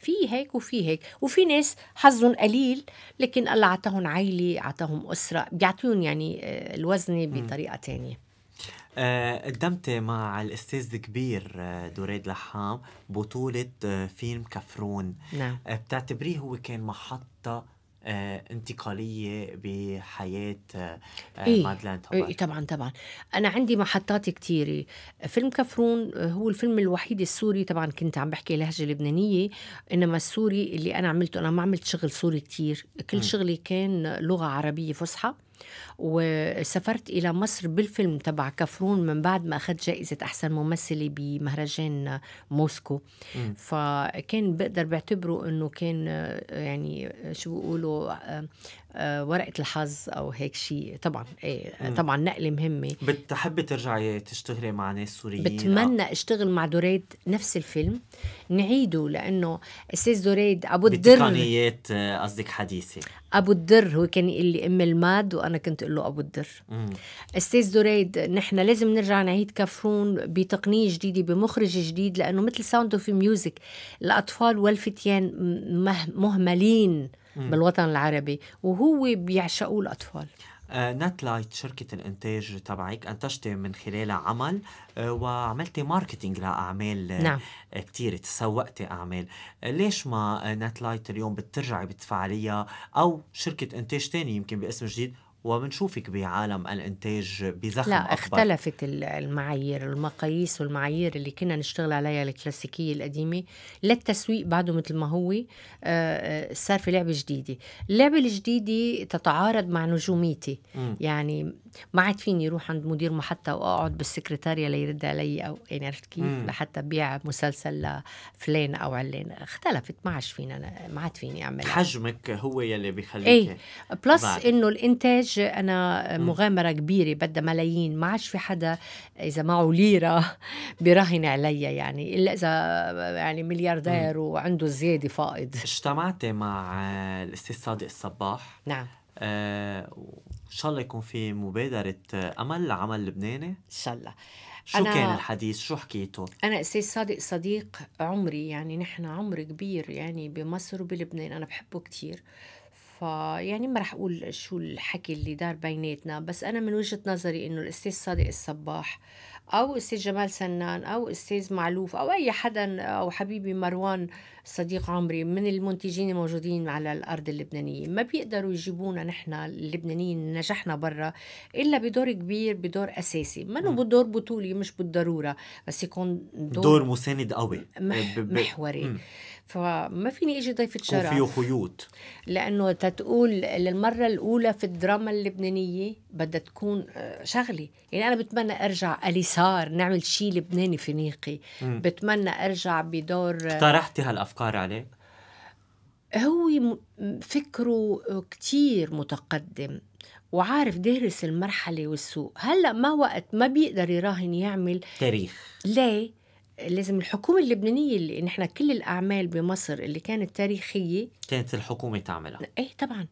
في هيك وفي هيك وفي ناس حظهم قليل لكن الله عطاهم عيلة عطاهم أسرة بيعطيهم يعني آه، الوزنة بطريقة تانية آه، قدمتي مع الاستاذ الكبير آه، دريد لحام بطولة فيلم كفرون نعم بتعتبريه هو كان محطة آه، انتقاليه بحياه آه، إيه؟ مادلين إيه، طبعا إيه طبعا طبعا انا عندي محطات كثيره فيلم كفرون هو الفيلم الوحيد السوري طبعا كنت عم بحكي لهجه لبنانيه انما السوري اللي انا عملته انا ما عملت شغل سوري كثير كل م. شغلي كان لغه عربيه فصحى وسافرت إلى مصر بالفيلم تبع كفرون من بعد ما أخذت جائزة أحسن ممثلة بمهرجان موسكو م. فكان بقدر بعتبره أنه كان آه، يعني آه، شو بيقولوا آه، آه، ورقه الحظ او هيك شيء طبعا ايه آه، طبعا نقله مهمه بتحبي ترجعي تشتغلي مع ناس سوريين بتمنى أو. اشتغل مع دوريد نفس الفيلم نعيده لانه استاذ دوريد ابو الدر بتقنيات آه، قصدك حديثه ابو الدر هو كان يقول لي ام الماد وانا كنت اقول له ابو الدر استاذ دوريد نحن لازم نرجع نعيد كفرون بتقنيه جديده بمخرج جديد لانه مثل ساوند اوف ميوزك الاطفال والفتيان مهملين بالوطن العربي وهو بيعشقوه الأطفال آه، نت لايت شركة الإنتاج تبعك أنتجتي من خلالها عمل آه، وعملتي ماركتينج لأعمال آه، نعم. كتير تسوقتي أعمال ليش ما نت لايت اليوم بترجعي بتفعليها أو شركة إنتاج ثانيه يمكن باسم جديد وبنشوفك بعالم الانتاج بزخم لا أكبر. اختلفت المعايير المقاييس والمعايير اللي كنا نشتغل عليها الكلاسيكيه القديمه للتسويق بعده مثل ما هو آه، آه، صار في لعبه جديده اللعبه الجديده تتعارض مع نجوميتي م. يعني ما عاد فيني اروح عند مدير محطه واقعد بالسكرتاريه ليرد علي او يعني عرفت كيف مم. لحتى بيع مسلسل لفلان او علان اختلفت ما عاد فيني انا ما عاد فيني اعمل حجمك هو يلي بخليك اي بلس انه الانتاج انا مغامره كبيره بدها ملايين ما عاد في حدا اذا معه ليره [LAUGHS] بيراهن علي يعني الا اذا يعني ملياردير وعنده زياده فائض اجتمعتي مع الاستاذ صادق الصباح نعم آه ان شاء الله يكون في مبادره آه، امل لعمل لبناني ان شاء الله شو أنا كان الحديث شو حكيته انا استاذ صادق صديق عمري يعني نحن عمر كبير يعني بمصر وبلبنان انا بحبه كثير فيعني ما رح اقول شو الحكي اللي دار بيناتنا بس انا من وجهه نظري انه الاستاذ صادق الصباح او استاذ جمال سنان او استاذ معلوف او اي حدا او حبيبي مروان صديق عمري من المنتجين الموجودين على الارض اللبنانيه ما بيقدروا يجيبونا نحن اللبنانيين نجحنا برا الا بدور كبير بدور اساسي ما بدور بطولي مش بالضروره بس يكون دور, دور مساند قوي محوري م. فما فيني اجي ضيفة شرف فيه خيوط لانه تتقول للمرة الاولى في الدراما اللبنانية بدها تكون آه، شغلة يعني انا بتمنى ارجع اليسار نعمل شيء لبناني فينيقي بتمنى ارجع بدور آه، اقترحتي هالافكار عليه؟ هو فكره آه، كتير متقدم وعارف دارس المرحلة والسوق هلا ما وقت ما بيقدر يراهن يعمل تاريخ ليه؟ لازم الحكومه اللبنانيه اللي نحن كل الاعمال بمصر اللي كانت تاريخيه كانت الحكومه تعملها ايه طبعا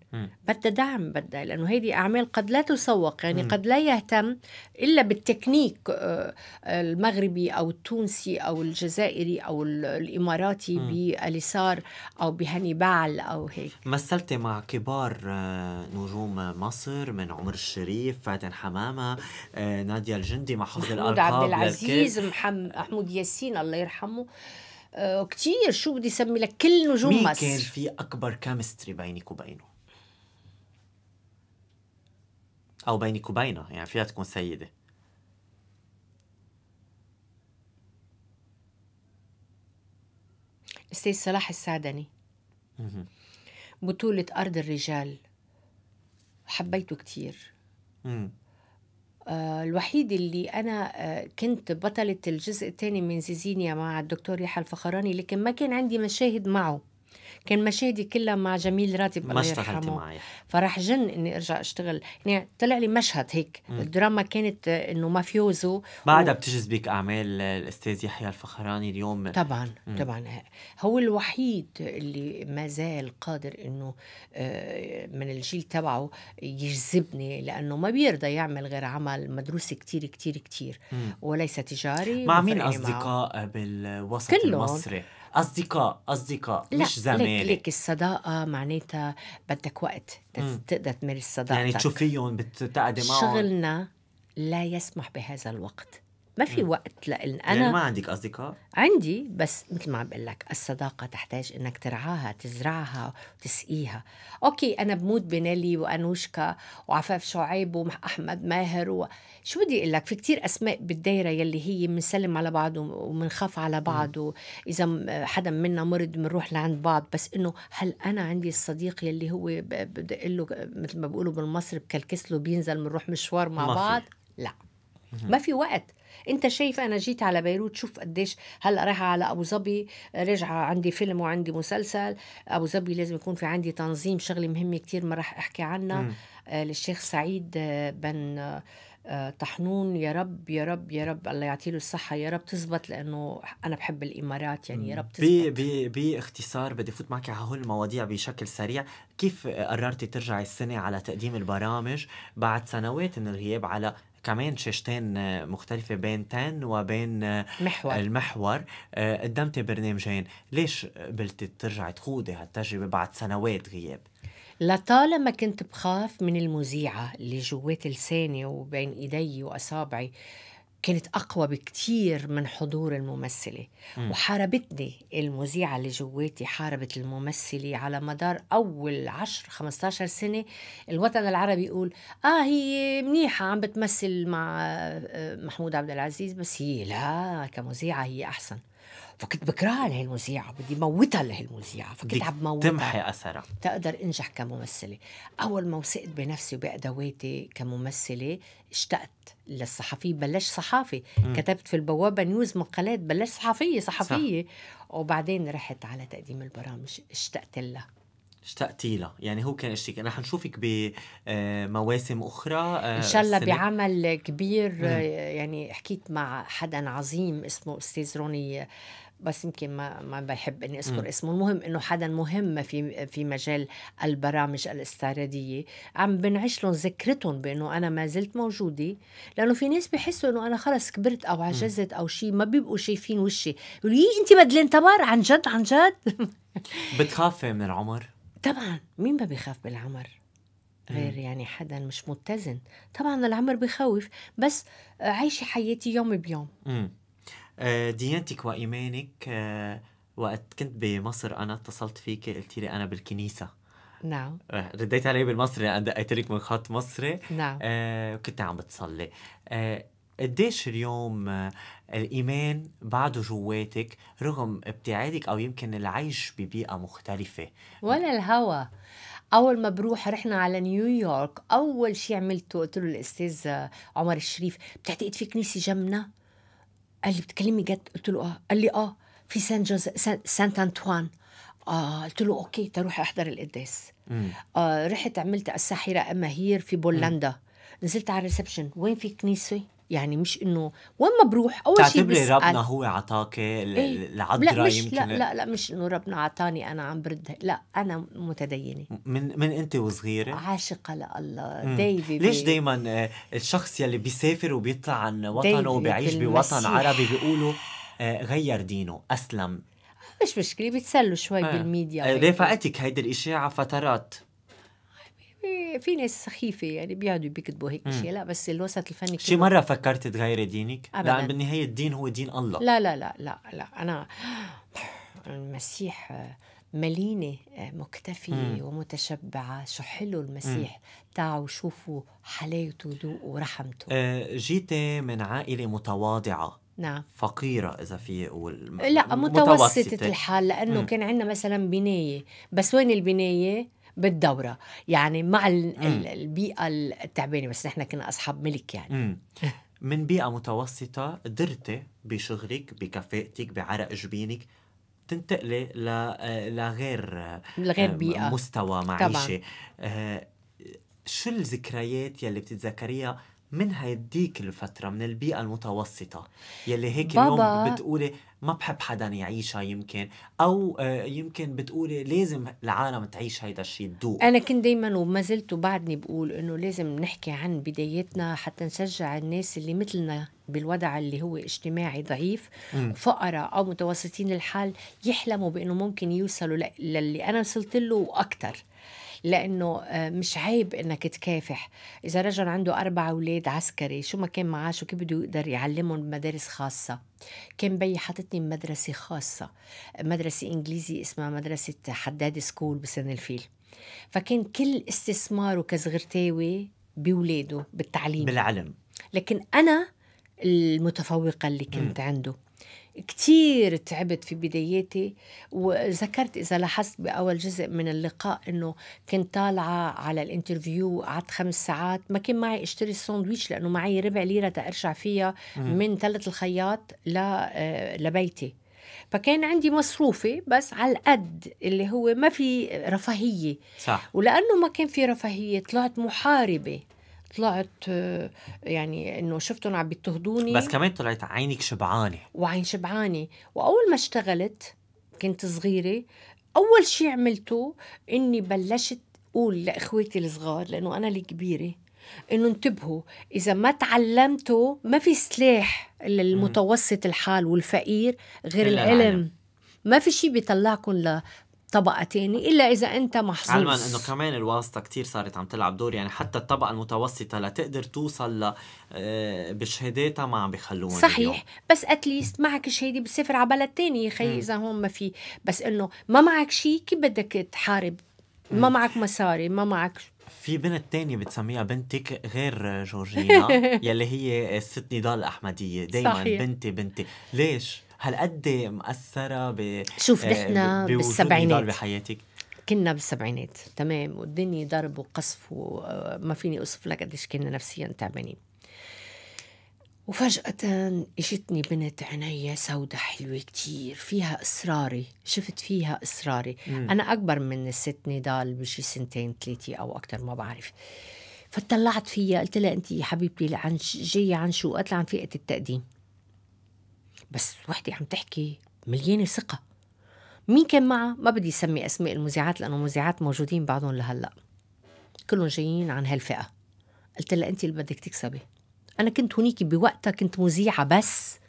بدها دعم بدها لانه هيدي اعمال قد لا تسوق يعني م. قد لا يهتم الا بالتكنيك آه، آه، المغربي او التونسي او الجزائري او الاماراتي باليسار او بعل او هيك مثلتي مع كبار آه، نجوم مصر من عمر الشريف فاتن حمامه ناديه الجندي مع حفظ الالقاب محمود عبد العزيز محمود ياسين ياسين الله يرحمه آه، كتير شو بدي اسمي لك كل نجوم مين مصر كان في اكبر كيمستري بينك وبينه؟ او بينك وبينه يعني فيها تكون سيده استاذ صلاح السعدني بطولة أرض الرجال حبيته كتير مم. آه، الوحيد اللي أنا آه، كنت بطلة الجزء الثاني من زيزينيا مع الدكتور يحيى الفخراني لكن ما كان عندي مشاهد معه كان مشاهدي كلها مع جميل راتب ما اشتغلت معي فراح جن اني ارجع اشتغل يعني طلع لي مشهد هيك مم. الدراما كانت انه مافيوزو بعدها و... بتجذبك اعمال الاستاذ يحيى الفخراني اليوم طبعا مم. طبعا هو الوحيد اللي ما زال قادر انه آه، من الجيل تبعه يجذبني لانه ما بيرضى يعمل غير عمل مدروس كتير كتير كتير مم. وليس تجاري مع مين اصدقاء معه. بالوسط كلهم. المصري اصدقاء اصدقاء لا مش زمان ليك, ليك الصداقه معناتها بدك وقت تقدر تمارس يعني صداقتك يعني تشوفيهم بتقعدي معهم شغلنا لا يسمح بهذا الوقت ما في وقت لإلنا أنا يعني ما عندك أصدقاء؟ عندي بس مثل ما عم بقول لك الصداقة تحتاج إنك ترعاها تزرعها وتسقيها أوكي أنا بموت بنالي وأنوشكا وعفاف شعيب وأحمد ماهر و... شو بدي أقول لك في كتير أسماء بالدايرة يلي هي بنسلم على بعض وبنخاف على بعض وإذا حدا منا مرض بنروح لعند بعض بس إنه هل أنا عندي الصديق يلي هو بدق له مثل ما بيقولوا بالمصري بكلكس له بينزل بنروح مشوار مع بعض لا ما في وقت انت شايف انا جيت على بيروت شوف قديش هلا رايحه على ابو ظبي راجعه عندي فيلم وعندي مسلسل ابو ظبي لازم يكون في عندي تنظيم شغله مهمه كثير ما راح احكي عنها آه، للشيخ سعيد آه، بن آه، طحنون يا رب يا رب يا رب الله يعطي له الصحة يا رب تزبط لأنه أنا بحب الإمارات يعني يا رب تزبط باختصار بدي فوت معك على هول المواضيع بشكل سريع كيف قررتي ترجعي السنة على تقديم البرامج بعد سنوات من الغياب على كمان شاشتين مختلفة بين تان وبين محور المحور آه، قدمت برنامجين ليش قبلتي ترجعي تخوضي هالتجربة بعد سنوات غياب؟ لطالما كنت بخاف من المذيعة اللي جوات لساني وبين إيدي وأصابعي آه كانت أقوى بكتير من حضور الممثلة م. وحاربتني المذيعة اللي جواتي حاربت الممثلة على مدار أول عشر عشر سنة الوطن العربي يقول آه هي منيحة عم بتمثل مع آه، محمود عبد العزيز بس هي لا كمذيعة هي أحسن فكنت بكرهها المذيعة بدي موتها المذيعة فكنت عم موتها تمحي أثرها تقدر أنجح كممثلة أول ما وثقت بنفسي وبأدواتي كممثلة اشتقت للصحفي بلش صحافي م. كتبت في البوابة نيوز مقالات بلش صحفية صحفية صح. وبعدين رحت على تقديم البرامج اشتقت لها اشتقتي لها يعني هو كان اشتكي رح نشوفك بمواسم آه، اخرى آه، ان شاء الله بعمل كبير مم. يعني حكيت مع حدا عظيم اسمه استاذ روني بس يمكن ما ما بحب اني اذكر اسمه المهم انه حدا مهم في في مجال البرامج الاستعراضيه عم بنعش لهم ذكرتهم بانه انا ما زلت موجوده لانه في ناس بحسوا انه انا خلص كبرت او عجزت او شيء ما بيبقوا شايفين وشي يقولوا يي إيه، انت بدلين تبار عن جد عن جد [LAUGHS] بتخافي من العمر طبعا مين ما بيخاف بالعمر غير يعني حدا مش متزن طبعا العمر بخوف بس عايشه حياتي يوم بيوم آه، ديانتك وإيمانك آه، وقت كنت بمصر أنا اتصلت فيك قلت لي أنا بالكنيسة نعم آه، رديت علي بالمصري أنا دقيت لك من خط مصري نعم وكنت عم بتصلي قديش اليوم الإيمان بعده جواتك رغم ابتعادك أو يمكن العيش ببيئة مختلفة ولا الهوى أول ما بروح رحنا على نيويورك أول شيء عملته قلت له الأستاذ عمر الشريف بتعتقد في كنيسة جنبنا؟ قال لي بتكلمي جد قلت له اه قال لي اه في سان جوز سانت انطوان آه قلت له اوكي تروح احضر القداس آه رحت عملت الساحره اماهير في بولندا مم. نزلت على الريسبشن وين في كنيسه يعني مش انه وين ما بروح اول شيء بتعتبري ربنا هو عطاك العذراء إيه؟ يمكن لا لا لا مش انه ربنا عطاني انا عم برد لا انا متدينه من من انت وصغيره عاشقه لله دايبه ليش دائما آه، الشخص يلي بيسافر وبيطلع عن وطنه وبيعيش بوطن عربي بيقولوا آه، غير دينه اسلم مش مشكله بيتسلوا شوي آه. بالميديا آه، رافقتك هيدي الاشاعه فترات في ناس سخيفه يعني بيقعدوا بيكتبوا هيك شيء لا بس الوسط الفني شي مره فكرت تغيري دينك؟ أبداً. لان بالنهايه الدين هو دين الله لا لا لا لا لا انا المسيح ملينة آه، مكتفية مم. ومتشبعة شو حلو المسيح تعوا شوفوا حلاوته وذوقه ورحمته أه جيتي من عائلة متواضعة نعم فقيرة إذا في أقول لا متوسطة الحال لأنه مم. كان عندنا مثلا بناية بس وين البناية؟ بالدوره يعني مع ال البيئه التعبانه بس نحن كنا اصحاب ملك يعني مم. [LAUGHS] من بيئه متوسطه قدرتي بشغلك بكفاءتك بعرق جبينك تنتقلي ل... لغير لغير آه، بيئه مستوى معيشه طبعا. آه، شو الذكريات يلي بتتذكريها من يديك الفترة من البيئة المتوسطة يلي هيك بابا. اليوم بتقولي ما بحب حدا يعيشها يمكن أو آه، يمكن بتقولي لازم العالم تعيش هيدا الشيء تذوق أنا كنت دايما وما زلت وبعدني بقول إنه لازم نحكي عن بداياتنا حتى نشجع الناس اللي مثلنا بالوضع اللي هو اجتماعي ضعيف فقراء أو متوسطين الحال يحلموا بإنه ممكن يوصلوا للي أنا وصلت له وأكثر لانه آه، مش عيب انك تكافح اذا رجل عنده اربع اولاد عسكري شو ما كان معاه شو كيف بده يقدر يعلمهم بمدارس خاصه كان بي حاطتني بمدرسة خاصة مدرسة إنجليزي اسمها مدرسة حداد سكول بسن الفيل فكان كل استثماره كصغرتاوي بولاده بالتعليم بالعلم لكن أنا المتفوقة اللي كنت عنده كتير تعبت في بداياتي وذكرت إذا لاحظت بأول جزء من اللقاء إنه كنت طالعة على الانترفيو قعدت خمس ساعات ما كان معي اشتري الساندويتش لأنه معي ربع ليرة أرجع فيها من ثلاث الخياط آه، لبيتي فكان عندي مصروفي بس على القد اللي هو ما في رفاهية صح ولأنه ما كان في رفاهية طلعت محاربة طلعت يعني انه شفتهم عم بيضطهدوني بس كمان طلعت عينك شبعانه وعين شبعانه واول ما اشتغلت كنت صغيره اول شيء عملته اني بلشت اقول لاخواتي الصغار لانه انا الكبيره انه انتبهوا اذا ما تعلمتوا ما في سلاح للمتوسط الحال والفقير غير العلم ما في شيء بيطلعكم طبقة تاني إلا إذا أنت محظوظ علما أنه كمان الواسطة كتير صارت عم تلعب دور يعني حتى الطبقة المتوسطة لتقدر توصل ل آه، بشهاداتها ما عم بيخلوهم صحيح اليوم. بس أتليست معك شهادة بتسافر على بلد تاني يا خي إذا هون ما في بس إنه ما معك شيء كيف بدك تحارب ما معك مصاري ما معك في بنت تانية بتسميها بنتك غير جورجينا [LAUGHS] يلي هي ست نضال الأحمدية دايما صحيح. بنتي بنتي ليش؟ هالقد مأثرة ب شوف آه، نحن بالسبعينات بحياتك كنا بالسبعينات تمام والدنيا ضرب وقصف وما آه، فيني اوصف لك قديش كنا نفسيا تعبانين وفجأة اجتني بنت عينيا سودة حلوة كتير فيها إصراري شفت فيها إصراري مم. أنا أكبر من الست نضال بشي سنتين ثلاثة أو اكثر ما بعرف فطلعت فيها قلت لها أنت يا حبيبتي عن جاية عن شو؟ قالت عن فئة التقديم بس وحده عم تحكي مليانه ثقه مين كان معها ما بدي اسمي اسماء المذيعات لانه المذيعات موجودين بعضهم لهلا كلهم جايين عن هالفئه قلت لها انت اللي بدك تكسبي انا كنت هونيك بوقتها كنت مذيعه بس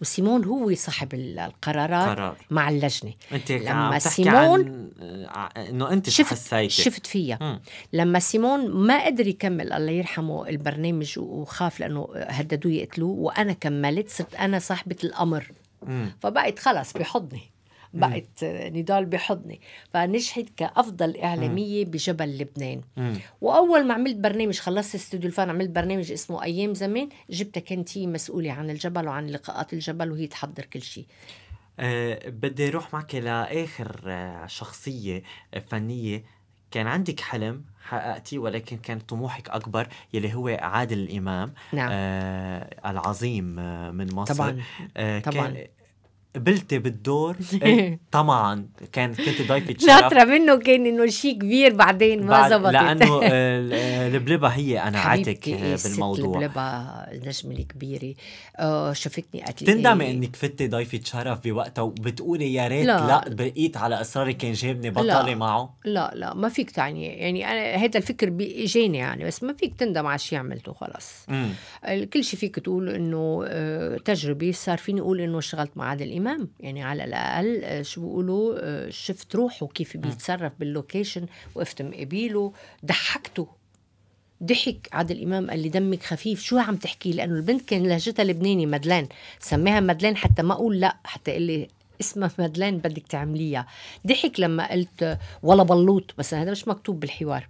وسيمون هو صاحب القرارات قرار. مع اللجنه انت لما سيمون عن... آه، انه انت شفت حسيتي شفت فيها مم. لما سيمون ما قدر يكمل الله يرحمه البرنامج وخاف لانه هددوه يقتلوه وانا كملت صرت انا صاحبه الامر مم. فبقت خلص بحضني بقت نضال بحضني فنجحت كافضل اعلاميه بجبل لبنان واول ما عملت برنامج خلصت استوديو الفن عملت برنامج اسمه ايام زمان جبتها كانت هي مسؤوله عن الجبل وعن لقاءات الجبل وهي تحضر كل شيء أه بدي اروح معك لاخر آه، شخصيه فنيه كان عندك حلم حققتيه ولكن كان طموحك اكبر يلي هو عادل الامام نعم. آه العظيم آه، من مصر طبعا آه طبعا كان قبلتي بالدور [LAUGHS] إيه، طمعا كان كنت ضيفة [LAUGHS] شرف شاطرة منه كان انه شيء كبير بعدين ما زبطت لانه [LAUGHS] البلبة هي قناعتك إيه، بالموضوع البلبة النجمة الكبيرة شفتني آه، شافتني قتلة إيه. تندمي انك فتي ضيفة شرف بوقتها وبتقولي يا ريت لا. لا بقيت على اصراري كان جابني بطلي معه لا لا ما فيك تعني يعني انا هذا الفكر اجاني يعني بس ما فيك تندم على الشيء عملته خلص كل شيء فيك تقول انه آه، تجربة صار فيني اقول انه اشتغلت مع عادل امام اهتمام يعني على الاقل آه، شو بيقولوا شفت آه، روحه كيف بيتصرف باللوكيشن وقفت مقابله ضحكته ضحك عادل امام قال لي دمك خفيف شو عم تحكي لانه البنت كان لهجتها لبناني مدلان سماها مدلان حتى ما اقول لا حتى قال لي اسمها مدلان بدك تعمليها ضحك لما قلت ولا بلوط بس هذا مش مكتوب بالحوار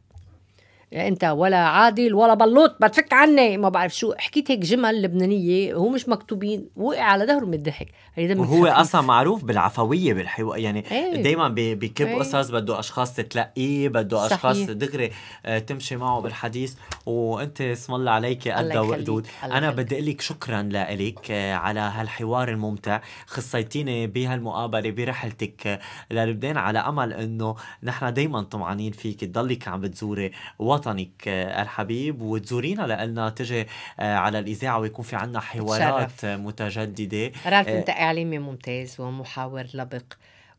انت ولا عادل ولا بلوط ما تفك عني ما بعرف شو حكيت هيك جمل لبنانيه هو مش مكتوبين وقع على ظهره من الضحك وهو اصلا معروف بالعفويه بالحوار يعني ايه. دائما بكب ايه. قصص بده اشخاص تتلقيه بده اشخاص دغري آه، تمشي معه بالحديث وانت اسم الله عليك قد وقدود انا بدي اقول لك شكرا لك آه، على هالحوار الممتع خصيتيني بهالمقابله برحلتك للبنان على امل انه نحن دائما طمعانين فيك تضلك عم بتزوري وطنك آه، الحبيب وتزورينا لنا تجي آه، على الاذاعه ويكون في عنا حوارات متجدده رالف انت آه، اعلامي ممتاز ومحاور لبق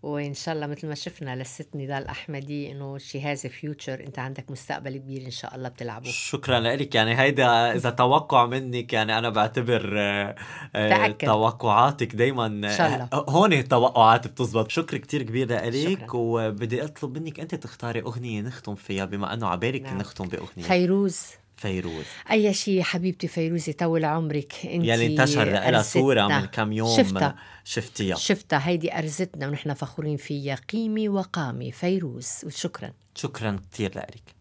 وان شاء الله مثل ما شفنا للست نضال احمدي انه شي هاز فيوتشر انت عندك مستقبل كبير ان شاء الله بتلعبه شكرا لك يعني هيدا اذا توقع منك يعني انا بعتبر آه، آه، تأكد. توقعاتك دائما ان آه، شاء الله هون التوقعات بتزبط شكر كثير كبير لك وبدي اطلب منك انت تختاري اغنيه نختم فيها بما انه على بالك نعم. نختم باغنيه فيروز فيروز اي شيء حبيبتي فيروز يطول عمرك انت يلي يعني انتشر لها صوره من كم يوم شفتها شفتيها شفتها هيدي ارزتنا ونحن فخورين فيها قيمي وقامي فيروز وشكرا شكرا كثير لك